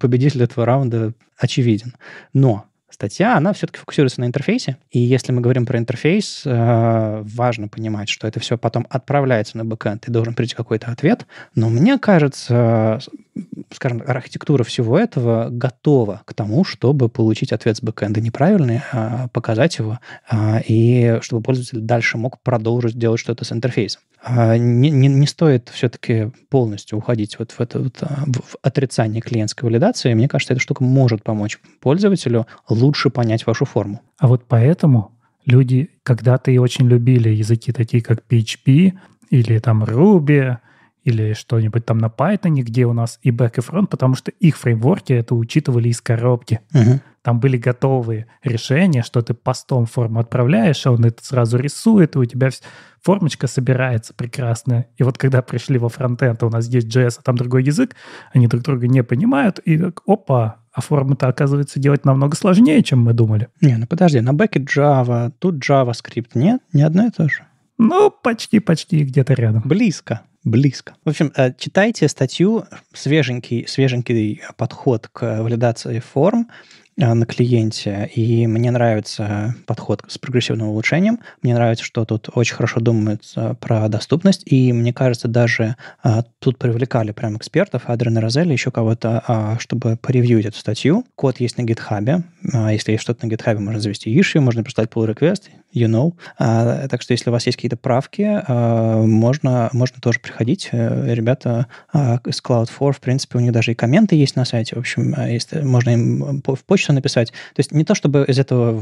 C: Победитель этого раунда очевиден. Но статья, она все-таки фокусируется на интерфейсе. И если мы говорим про интерфейс, э, важно понимать, что это все потом отправляется на бэкэнд, ты должен прийти какой-то ответ. Но мне кажется, скажем, архитектура всего этого готова к тому, чтобы получить ответ с бэкэнда неправильный, э, показать его, э, и чтобы пользователь дальше мог продолжить делать что-то с интерфейсом. А, не, не, не стоит все-таки полностью уходить вот в это вот, а, в отрицание клиентской валидации. Мне кажется, эта штука может помочь пользователю лучше понять вашу форму.
A: А вот поэтому люди когда-то и очень любили языки такие, как PHP или там Ruby, или что-нибудь там на Python, где у нас и back и front, потому что их фреймворки это учитывали из коробки. Uh-huh. Там были готовые решения, что ты постом форму отправляешь, а он это сразу рисует, и у тебя формочка собирается прекрасно. И вот когда пришли во фронтенд, а у нас есть JS, а там другой язык, они друг друга не понимают, и так, опа, а формы-то, оказывается, делать намного сложнее, чем мы думали. Не, ну подожди, на бэке Java, тут JavaScript, нет?
C: Не одно и то же? Ну, почти-почти где-то рядом. Близко близко. В общем, э, читайте статью «Свеженький, свеженький подход к валидации форм» Э, на клиенте. И мне нравится подход с прогрессивным улучшением. Мне нравится, что тут очень хорошо думают про доступность. И мне кажется, даже а, тут привлекали прям экспертов, Адрена Розелли, еще кого-то, а, чтобы поревьюить эту статью. Код есть на гитхабе. А, если есть что-то на гитхабе, можно завести issue, можно прислать pull request, you know. А, так что если у вас есть какие-то правки, а, можно, можно тоже приходить. Ребята а, из Cloud4, в принципе, у них даже и комменты есть на сайте. В общем, если можно им в почту дальше написать. То есть не то, чтобы из этого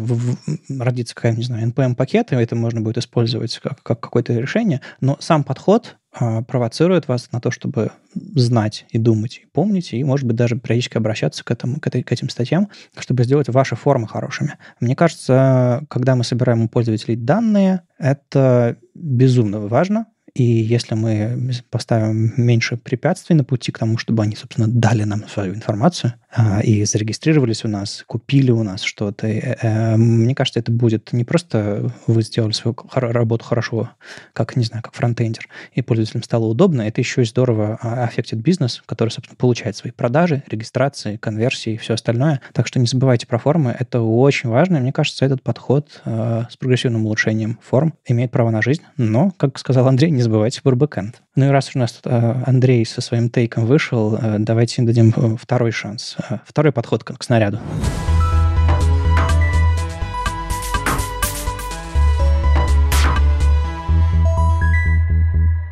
C: родится какая-нибудь, не знаю, NPM-пакет, эм и это можно будет использовать как, как какое-то решение, но сам подход э, провоцирует вас на то, чтобы знать и думать, и помнить, и, может быть, даже периодически обращаться к, этому, к, этой, к этим статьям, чтобы сделать ваши формы хорошими. Мне кажется, когда мы собираем у пользователей данные, это безумно важно, и если мы поставим меньше препятствий на пути к тому, чтобы они, собственно, дали нам свою информацию э, и зарегистрировались у нас, купили у нас что-то, э, э, мне кажется, это будет не просто вы сделали свою работу хорошо, как, не знаю, как фронтендер, и пользователям стало удобно, это еще и здорово а, аффектит бизнес, который, собственно, получает свои продажи, регистрации, конверсии и все остальное. Так что не забывайте про формы, это очень важно. И мне кажется, этот подход э, с прогрессивным улучшением форм имеет право на жизнь, но, как сказал Андрей, не забывайте про бэкэнд. Ну и раз у нас тут э, Андрей со своим тейком вышел, э, давайте дадим э, второй шанс, второй подход к снаряду.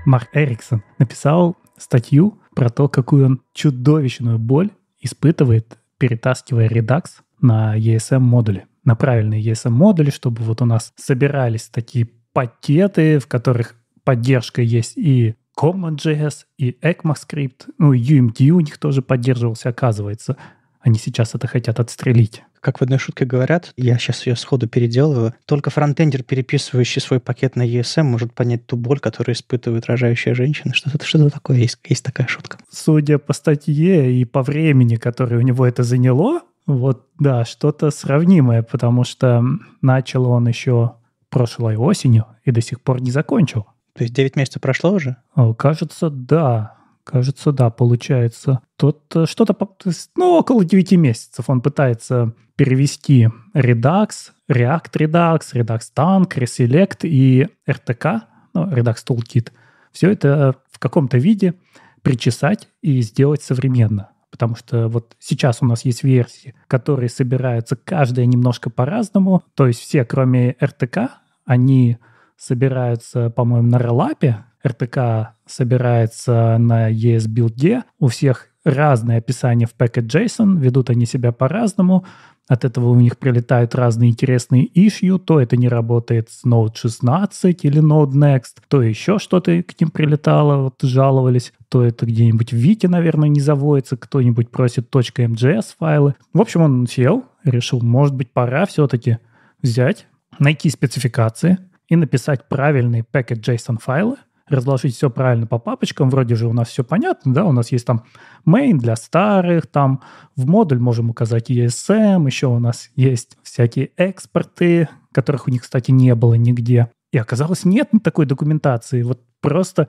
A: Марк Эриксон написал статью про то, какую он чудовищную боль испытывает, перетаскивая Редакс на ESM-модуле, на правильные ESM-модули, чтобы вот у нас собирались такие пакеты, в которых поддержка есть и Comma.js, и ECMAScript, ну и UMD у них тоже поддерживался, оказывается. Они сейчас это хотят отстрелить. Как в одной шутке говорят, я сейчас ее сходу переделываю, только фронтендер, переписывающий свой
C: пакет на ESM, может понять ту боль, которую испытывает рожающая женщина. Что-то что такое есть, есть такая
A: шутка. Судя по статье и по времени, которое у него это заняло, вот, да, что-то сравнимое, потому что начал он еще прошлой осенью и до сих пор не закончил. То есть 9 месяцев прошло уже? Э, кажется, да. Кажется, да, получается. Тут э, что-то, ну, около 9 месяцев он пытается перевести Redux, React Redux, Redux Tank, Reselect и RTK, ну, Redux Toolkit. Все это в каком-то виде причесать и сделать современно. Потому что вот сейчас у нас есть версии, которые собираются каждая немножко по-разному. То есть все, кроме RTK, они собираются, по-моему, на релапе, РТК собирается на ESBuild, у всех разные описания в packet.json, ведут они себя по-разному, от этого у них прилетают разные интересные issue, то это не работает с Node 16 или Node Next, то еще что-то к ним прилетало, вот жаловались, то это где-нибудь в Вите, наверное, не заводится, кто-нибудь просит mgs файлы. В общем, он сел, решил, может быть, пора все-таки взять, найти спецификации, и написать правильные packet JSON файлы, разложить все правильно по папочкам, вроде же у нас все понятно, да, у нас есть там main для старых, там в модуль можем указать ESM, еще у нас есть всякие экспорты, которых у них, кстати, не было нигде. И оказалось, нет такой документации, вот просто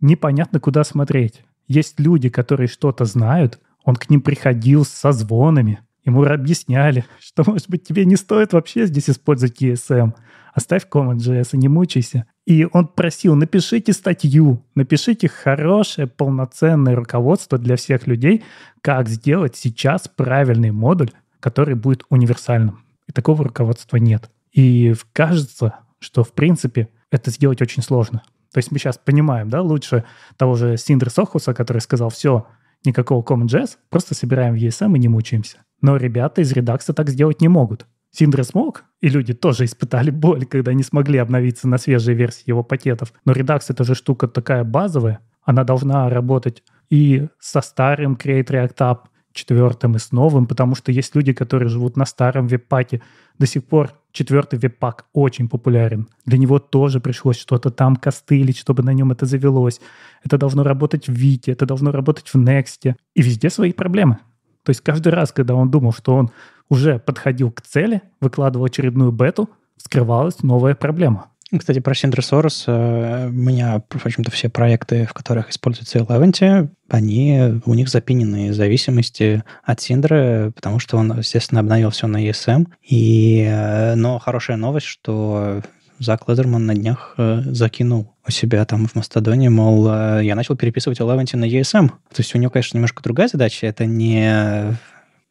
A: непонятно, куда смотреть. Есть люди, которые что-то знают, он к ним приходил со звонами, Ему объясняли, что, может быть, тебе не стоит вообще здесь использовать ESM. Оставь Common.js и не мучайся. И он просил, напишите статью, напишите хорошее, полноценное руководство для всех людей, как сделать сейчас правильный модуль, который будет универсальным. И такого руководства нет. И кажется, что, в принципе, это сделать очень сложно. То есть мы сейчас понимаем, да, лучше того же Синдра Сохуса, который сказал, все, никакого CommonJS, просто собираем в ESM и не мучаемся. Но ребята из редакса так сделать не могут. Синдра смог, и люди тоже испытали боль, когда не смогли обновиться на свежие версии его пакетов. Но редакс это же штука такая базовая, она должна работать и со старым Create React App, четвертым и с новым, потому что есть люди, которые живут на старом веб-паке. До сих пор четвертый веб-пак очень популярен. Для него тоже пришлось что-то там костылить, чтобы на нем это завелось. Это должно работать в Вите, это должно работать в Next. И везде свои проблемы. То есть каждый раз, когда он думал, что он уже подходил к цели, выкладывал очередную бету, скрывалась новая проблема. Кстати,
C: про Синдер Сорос. Э, у меня, в общем-то, все проекты, в которых используется Eleventy, они, у них запинены зависимости от Синдера, потому что он, естественно, обновил все на ESM. И, э, но хорошая новость, что Зак Ледерман на днях э, закинул у себя там в Мастодоне, мол, э, я начал переписывать Eleventy на ESM. То есть у него, конечно, немножко другая задача. Это не,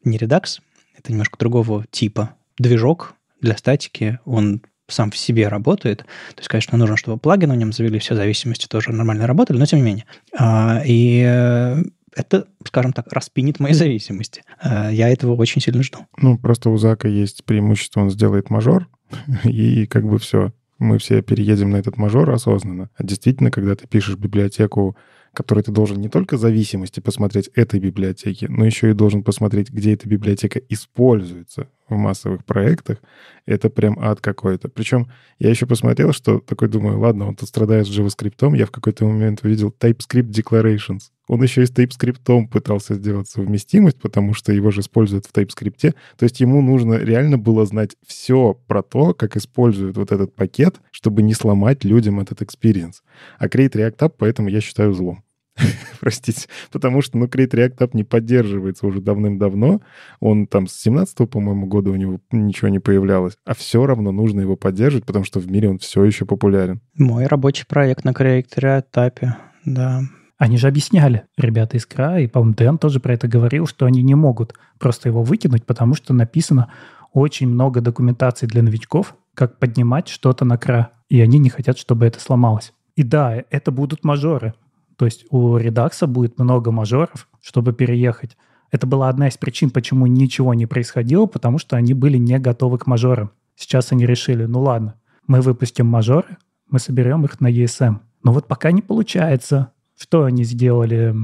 C: не редакс, это немножко другого типа. Движок для статики, он сам в себе работает. То есть, конечно, нужно, чтобы плагины в нем завели, все зависимости тоже нормально работали, но тем не менее. А, и э, это, скажем так, распинит мои зависимости. Э, я этого очень сильно жду. Ну,
B: просто у Зака есть преимущество, он сделает мажор, и как бы все. Мы все переедем на этот мажор осознанно. А действительно, когда ты пишешь библиотеку, которой ты должен не только зависимости посмотреть этой библиотеки, но еще и должен посмотреть, где эта библиотека используется в массовых проектах, это прям ад какой-то. Причем я еще посмотрел, что такой думаю, ладно, он тут страдает с JavaScript, я в какой-то момент увидел TypeScript Declarations. Он еще и с TypeScript пытался сделать совместимость, потому что его же используют в TypeScript. То есть ему нужно реально было знать все про то, как используют вот этот пакет, чтобы не сломать людям этот experience. А Create React App поэтому я считаю злом. Простите. Потому что, ну, Create React App не поддерживается уже давным-давно. Он там с 17 по-моему, года у него ничего не появлялось. А все равно нужно его поддерживать, потому что в мире он все еще популярен.
C: Мой рабочий проект на Create React App,
A: да. Они же объясняли, ребята из КРА, и, по-моему, Дэн тоже про это говорил, что они не могут просто его выкинуть, потому что написано очень много документаций для новичков, как поднимать что-то на КРА, и они не хотят, чтобы это сломалось. И да, это будут мажоры. То есть у редакса будет много мажоров, чтобы переехать. Это была одна из причин, почему ничего не происходило, потому что они были не готовы к мажорам. Сейчас они решили, ну ладно, мы выпустим мажоры, мы соберем их на ESM. Но вот пока не получается. Что они сделали?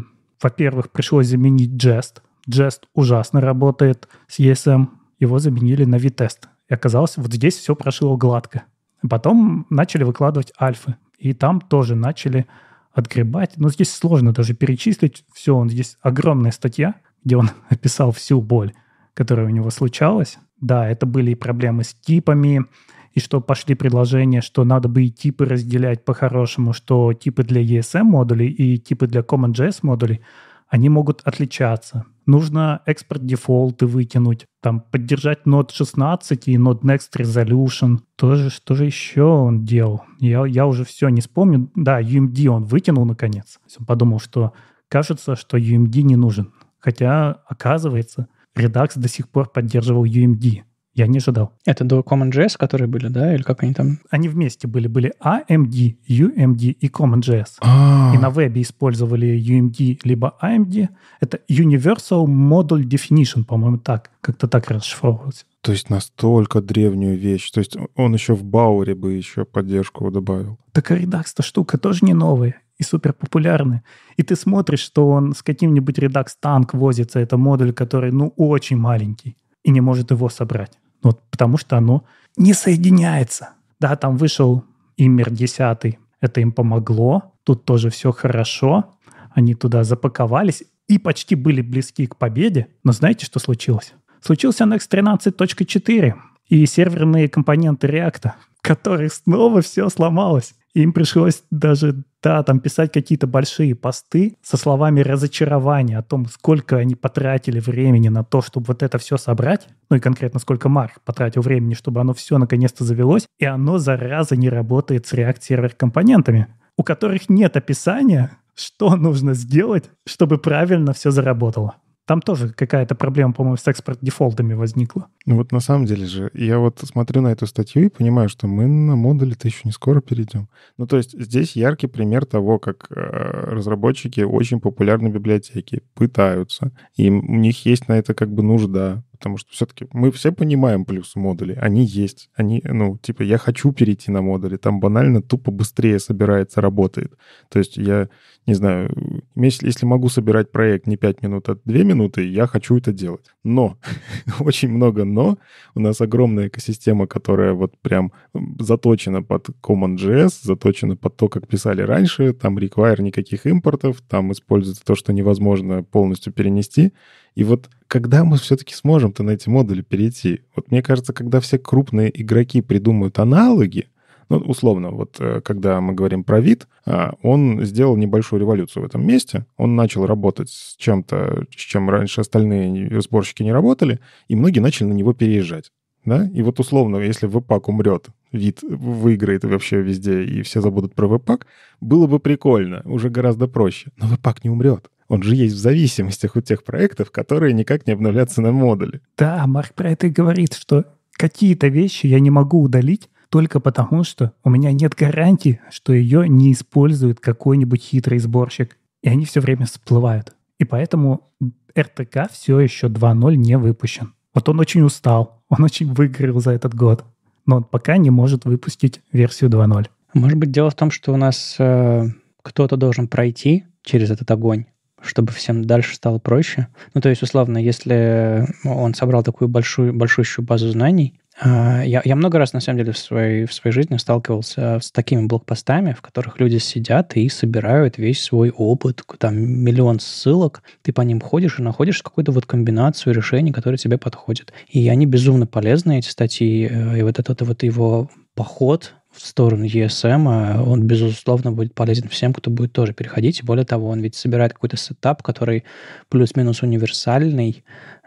A: Во-первых, пришлось заменить Jest. Jest ужасно работает с ESM. Его заменили на Vitest. И оказалось, вот здесь все прошло гладко. Потом начали выкладывать альфы. И там тоже начали отгребать. Но здесь сложно даже перечислить все. Он здесь огромная статья, где он описал всю боль, которая у него случалась. Да, это были и проблемы с типами, и что пошли предложения, что надо бы и типы разделять по-хорошему, что типы для ESM-модулей и типы для CommonJS модулей, они могут отличаться. Нужно экспорт дефолты выкинуть, там поддержать Node 16 и Node Next Resolution. Тоже, что же еще он делал? Я, я уже все не вспомню. Да, UMD он вытянул наконец. Он подумал, что кажется, что UMD не нужен. Хотя, оказывается, Redux до сих пор поддерживал UMD. Я не ожидал. Это до CommonJS, которые были, да? Или как они там? Они вместе были. Были AMD, UMD и CommonJS. А. И на вебе использовали UMD либо AMD. Это Universal Model Definition, по-моему, так. Как-то так расшифровывалось.
B: То есть настолько древнюю вещь. То есть он еще в Бауре бы еще поддержку
A: добавил. Так и редакс-то штука тоже не новая и супер популярны. И ты смотришь, что он с каким-нибудь редакс танк возится. Это модуль, который, ну, очень маленький и не может его собрать. Ну, вот потому что оно не соединяется. Да, там вышел Иммер 10, это им помогло, тут тоже все хорошо, они туда запаковались и почти были близки к победе, но знаете, что случилось? Случился NX 13.4 и серверные компоненты React, а, которых снова все сломалось. Им пришлось даже, да, там писать какие-то большие посты со словами разочарования о том, сколько они потратили времени на то, чтобы вот это все собрать, ну и конкретно сколько Марк потратил времени, чтобы оно все наконец-то завелось, и оно, зараза, не работает с React-сервер компонентами, у которых нет описания, что нужно сделать, чтобы правильно все заработало. Там тоже какая-то проблема, по-моему, с экспорт-дефолтами возникла.
B: Ну вот на самом деле же, я вот смотрю на эту статью и понимаю, что мы на модуле то еще не скоро перейдем. Ну то есть здесь яркий пример того, как э, разработчики очень популярной библиотеки пытаются, и у них есть на это как бы нужда, потому что все-таки мы все понимаем плюсы модулей, они есть, они, ну, типа, я хочу перейти на модули, там банально тупо быстрее собирается, работает. То есть я, не знаю, если, если могу собирать проект не 5 минут, а 2 минуты, я хочу это делать. Но, очень много но, у нас огромная экосистема, которая вот прям заточена под Common.js, заточена под то, как писали раньше, там require никаких импортов, там используется то, что невозможно полностью перенести, и вот когда мы все-таки сможем-то на эти модули перейти? Вот мне кажется, когда все крупные игроки придумают аналоги, ну, условно, вот э, когда мы говорим про вид, а, он сделал небольшую революцию в этом месте. Он начал работать с чем-то, с чем раньше остальные сборщики не работали, и многие начали на него переезжать. Да? И вот условно, если веб-пак умрет, вид выиграет вообще везде, и все забудут про веб-пак, было бы прикольно, уже гораздо проще. Но веб-пак не умрет он же есть в зависимостях у тех проектов, которые никак не обновляются на модуле.
A: Да, Марк про это и говорит, что какие-то вещи я не могу удалить, только потому, что у меня нет гарантии, что ее не использует какой-нибудь хитрый сборщик. И они все время всплывают. И поэтому РТК все еще 2.0 не выпущен. Вот он очень устал, он очень выиграл за этот год, но он пока не может выпустить версию 2.0. Может
C: быть, дело в том, что у нас э, кто-то должен пройти через этот огонь, чтобы всем дальше стало проще. Ну, то есть, условно, если он собрал такую большую, большущую базу знаний, а, я, я много раз, на самом деле, в своей, в своей жизни сталкивался с такими блокпостами, в которых люди сидят и собирают весь свой опыт, там миллион ссылок, ты по ним ходишь и находишь какую-то вот комбинацию решений, которые тебе подходят. И они безумно полезны, эти статьи, э, и вот этот вот его поход в сторону ESM, а он, безусловно, будет полезен всем, кто будет тоже переходить. более того, он ведь собирает какой-то сетап, который плюс-минус универсальный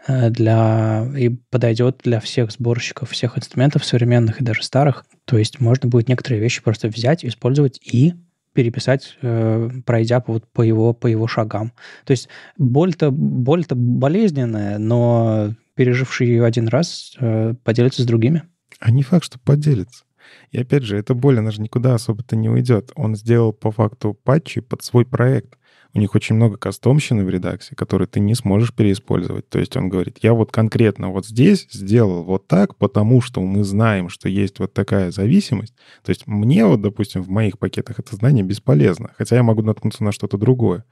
C: э, для и подойдет для всех сборщиков, всех инструментов современных и даже старых. То есть можно будет некоторые вещи просто взять, использовать и переписать, э, пройдя по, вот, по, его, по его шагам. То есть боль-то боль то болезненная, но переживший ее один раз э, поделится с другими. А не факт, что поделится. И опять же, это боль, она же никуда особо-то
B: не уйдет. Он сделал по факту патчи под свой проект. У них очень много кастомщины в редакции которые ты не сможешь переиспользовать. То есть он говорит, я вот конкретно вот здесь сделал вот так, потому что мы знаем, что есть вот такая зависимость. То есть мне вот, допустим, в моих пакетах это знание бесполезно, хотя я могу наткнуться на что-то другое.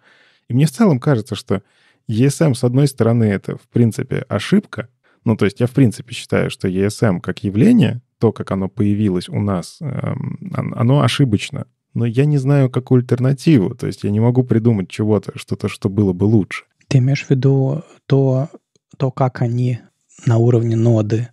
B: И мне в целом кажется, что ESM, с одной стороны, это, в принципе, ошибка. Ну, то есть я, в принципе, считаю, что ESM как явление то, как оно появилось у нас, эм, оно ошибочно. Но я не знаю, какую альтернативу. То есть я не могу придумать чего-то, что-то, что было бы
C: лучше. Ты имеешь в виду то, то как они на уровне ноды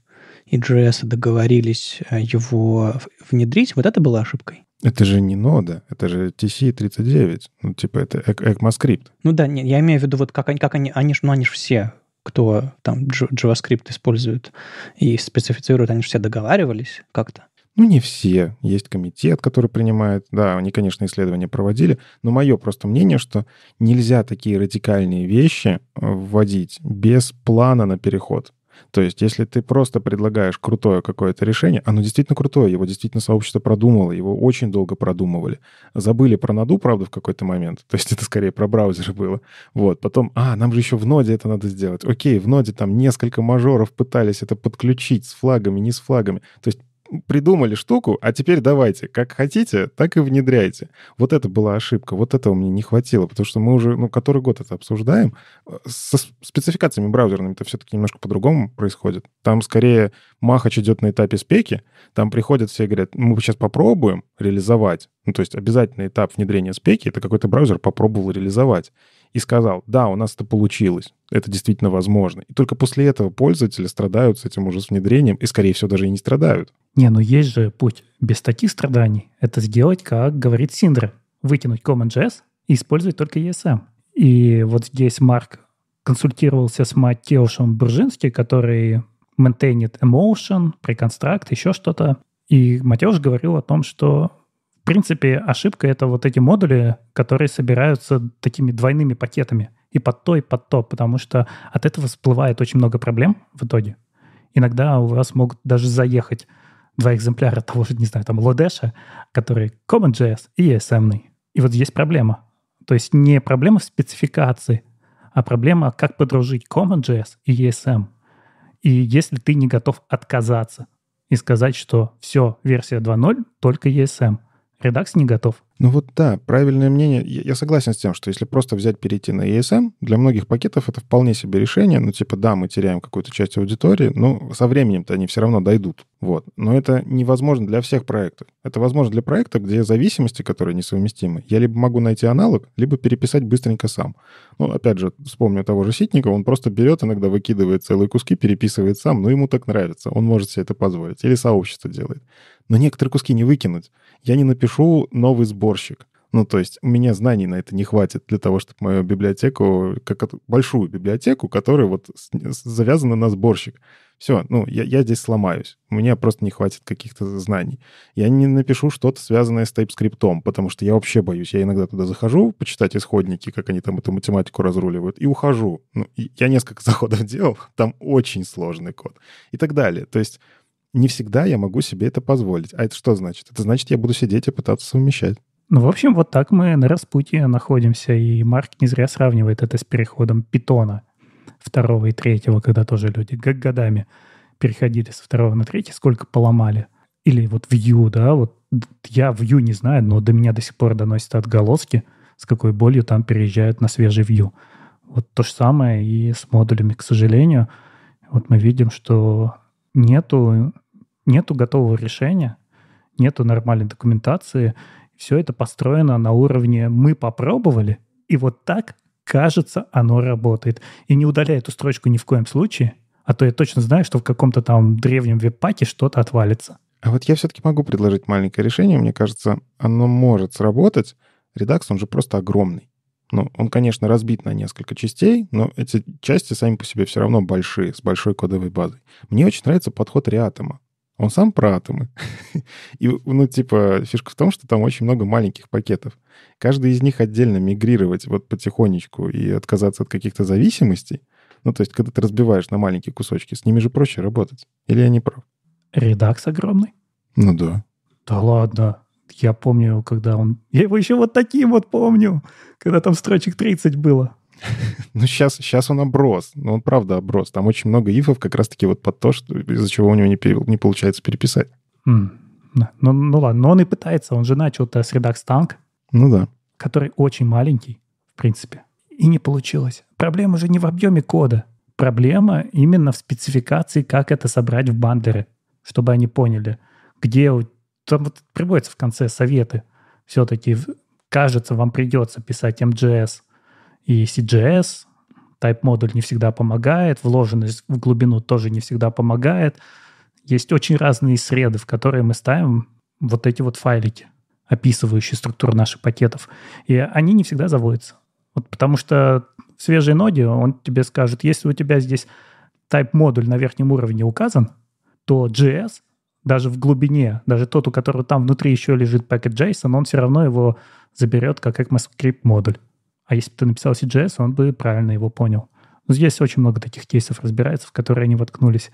C: и JS договорились э, его внедрить, вот это была ошибкой? Это
B: же не нода, это же TC39. Ну, типа, это ECMAScript.
C: Ну да, нет, я имею в виду, вот как они, как они, они, ну, они же все кто там JavaScript использует и специфицирует, они все договаривались как-то?
B: Ну, не все. Есть комитет, который принимает. Да, они, конечно, исследования проводили. Но мое просто мнение, что нельзя такие радикальные вещи э, вводить без плана на переход. То есть, если ты просто предлагаешь крутое какое-то решение, оно действительно крутое, его действительно сообщество продумало, его очень долго продумывали. Забыли про наду, правда, в какой-то момент. То есть это скорее про браузеры было. Вот, потом, а, нам же еще в ноде это надо сделать. Окей, в ноде там несколько мажоров пытались это подключить с флагами, не с флагами. То есть придумали штуку, а теперь давайте, как хотите, так и внедряйте. Вот это была ошибка, вот этого мне не хватило, потому что мы уже, ну, который год это обсуждаем. Со спецификациями браузерными это все-таки немножко по-другому происходит. Там скорее махач идет на этапе спеки, там приходят все и говорят, мы сейчас попробуем реализовать. Ну, то есть обязательный этап внедрения спеки — это какой-то браузер попробовал реализовать и сказал, да, у нас это получилось это действительно возможно. И только после этого пользователи страдают с этим уже с внедрением, и, скорее всего, даже и не страдают.
A: Не, но ну есть же путь без таких страданий. Это сделать, как говорит Синдра. Вытянуть CommonJS и использовать только ESM. И вот здесь Марк консультировался с Матеушем Буржинским, который maintainит emotion, preconstruct, еще что-то. И Матеуш говорил о том, что в принципе ошибка — это вот эти модули, которые собираются такими двойными пакетами — и под то, и под то, потому что от этого всплывает очень много проблем в итоге. Иногда у вас могут даже заехать два экземпляра того же, не знаю, там, лодеша, который CommonJS и ESM. И вот здесь проблема. То есть не проблема в спецификации, а проблема, как подружить CommonJS и ESM. И если ты не готов отказаться и сказать, что все, версия 2.0, только ESM – Redux не готов.
B: Ну вот да, правильное мнение. Я согласен с тем, что если просто взять, перейти на ESM, для многих пакетов это вполне себе решение. Ну типа да, мы теряем какую-то часть аудитории, но со временем-то они все равно дойдут. Вот. Но это невозможно для всех проектов. Это возможно для проекта, где зависимости, которые несовместимы, я либо могу найти аналог, либо переписать быстренько сам. Ну, опять же, вспомню того же Ситника. он просто берет, иногда выкидывает целые куски, переписывает сам, но ему так нравится, он может себе это позволить. Или сообщество делает но некоторые куски не выкинуть. Я не напишу новый сборщик. Ну, то есть у меня знаний на это не хватит для того, чтобы мою библиотеку, как большую библиотеку, которая вот завязана на сборщик. Все, ну, я, я здесь сломаюсь. У меня просто не хватит каких-то знаний. Я не напишу что-то, связанное с TypeScript, потому что я вообще боюсь. Я иногда туда захожу почитать исходники, как они там эту математику разруливают, и ухожу. Ну, я несколько заходов делал, там очень сложный код и так далее. То есть не всегда я могу себе это позволить. А это что значит? Это значит, я буду сидеть и пытаться
A: совмещать. Ну, в общем, вот так мы на распутье находимся, и Марк не зря сравнивает это с переходом питона второго и третьего, когда тоже люди годами переходили со второго на третий, сколько поломали. Или вот Vue, да, вот я Vue не знаю, но до меня до сих пор доносят отголоски, с какой болью там переезжают на свежий Vue. Вот то же самое и с модулями, к сожалению. Вот мы видим, что нету, нету готового решения, нету нормальной документации. Все это построено на уровне «мы попробовали», и вот так, кажется, оно работает. И не удаляй эту строчку ни в коем случае, а то я точно знаю, что в каком-то там древнем веб-паке что-то отвалится.
B: А вот я все-таки могу предложить маленькое решение. Мне кажется, оно может сработать. Редакс, он же просто огромный. Ну, он, конечно, разбит на несколько частей, но эти части сами по себе все равно большие, с большой кодовой базой. Мне очень нравится подход Реатома. Он сам про атомы. И, ну, типа, фишка в том, что там очень много маленьких пакетов. Каждый из них отдельно мигрировать вот потихонечку и отказаться от каких-то зависимостей. Ну, то есть, когда ты разбиваешь на маленькие кусочки, с ними же проще работать. Или
A: я не прав? Редакс огромный? Ну да. Да ладно. Я помню, когда он... Я его еще вот таким вот помню, когда там строчек 30 было.
B: Ну, сейчас, сейчас он оброс. Ну, он правда оброс. Там очень много ифов как раз-таки вот под то, что, из-за чего у него не, пере, не получается переписать.
A: Mm. Ну, ну ладно, но он и пытается. Он же начал-то с Redux Tank. Ну да. Который очень маленький, в принципе. И не получилось. Проблема же не в объеме кода. Проблема именно в спецификации, как это собрать в бандеры, чтобы они поняли, где у там вот приводятся в конце советы. Все-таки, кажется, вам придется писать MGS и CGS. Type-модуль не всегда помогает, вложенность в глубину тоже не всегда помогает. Есть очень разные среды, в которые мы ставим вот эти вот файлики, описывающие структуру наших пакетов. И они не всегда заводятся. Вот потому что в свежей ноде он тебе скажет, если у тебя здесь type-модуль на верхнем уровне указан, то JS даже в глубине, даже тот, у которого там внутри еще лежит packet JSON, он все равно его заберет как ECMAScript модуль. А если бы ты написал CJS, он бы правильно его понял. Но ну, здесь очень много таких кейсов разбирается, в которые они воткнулись.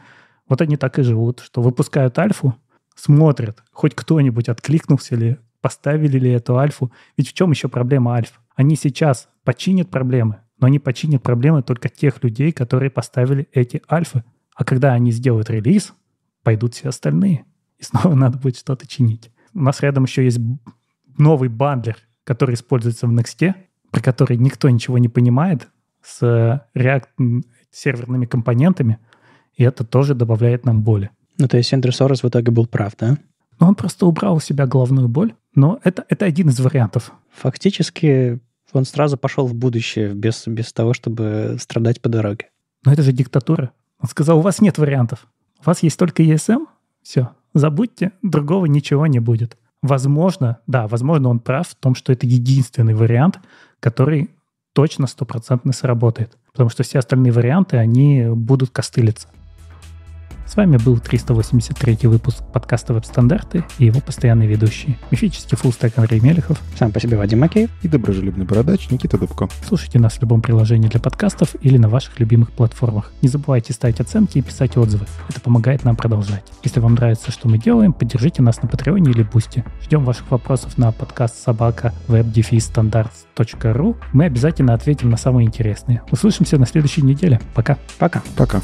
A: Вот они так и живут, что выпускают альфу, смотрят, хоть кто-нибудь откликнулся ли, поставили ли эту альфу. Ведь в чем еще проблема альф? Они сейчас починят проблемы, но они починят проблемы только тех людей, которые поставили эти альфы. А когда они сделают релиз, пойдут все остальные. И снова надо будет что-то чинить. У нас рядом еще есть новый бандлер, который используется в Next, про который никто ничего не понимает, с э, React серверными компонентами, и это тоже добавляет нам боли. Ну, то есть Эндрю Сорос в итоге был прав, да? Ну, он просто убрал у себя головную боль, но это, это один из вариантов. Фактически
C: он сразу пошел в будущее без, без того, чтобы страдать по дороге.
A: Но это же диктатура. Он сказал, у вас нет вариантов. У вас есть только ESM, все, забудьте, другого ничего не будет. Возможно, да, возможно, он прав в том, что это единственный вариант, который точно стопроцентно сработает. Потому что все остальные варианты, они будут костылиться. С вами был 383 выпуск подкаста «Веб-стандарты» и его постоянные ведущие. Мифический фуллстек Андрей Мелехов. Сам по себе Вадим Макеев. И доброжелюбный бородач Никита Дубко. Слушайте нас в любом приложении для подкастов или на ваших любимых платформах. Не забывайте ставить оценки и писать отзывы. Это помогает нам продолжать. Если вам нравится, что мы делаем, поддержите нас на Патреоне или Бусти. Ждем ваших вопросов на подкаст собака webdefistandards.ru. Мы обязательно ответим на самые интересные. Услышимся на следующей неделе. Пока. Пока. Пока.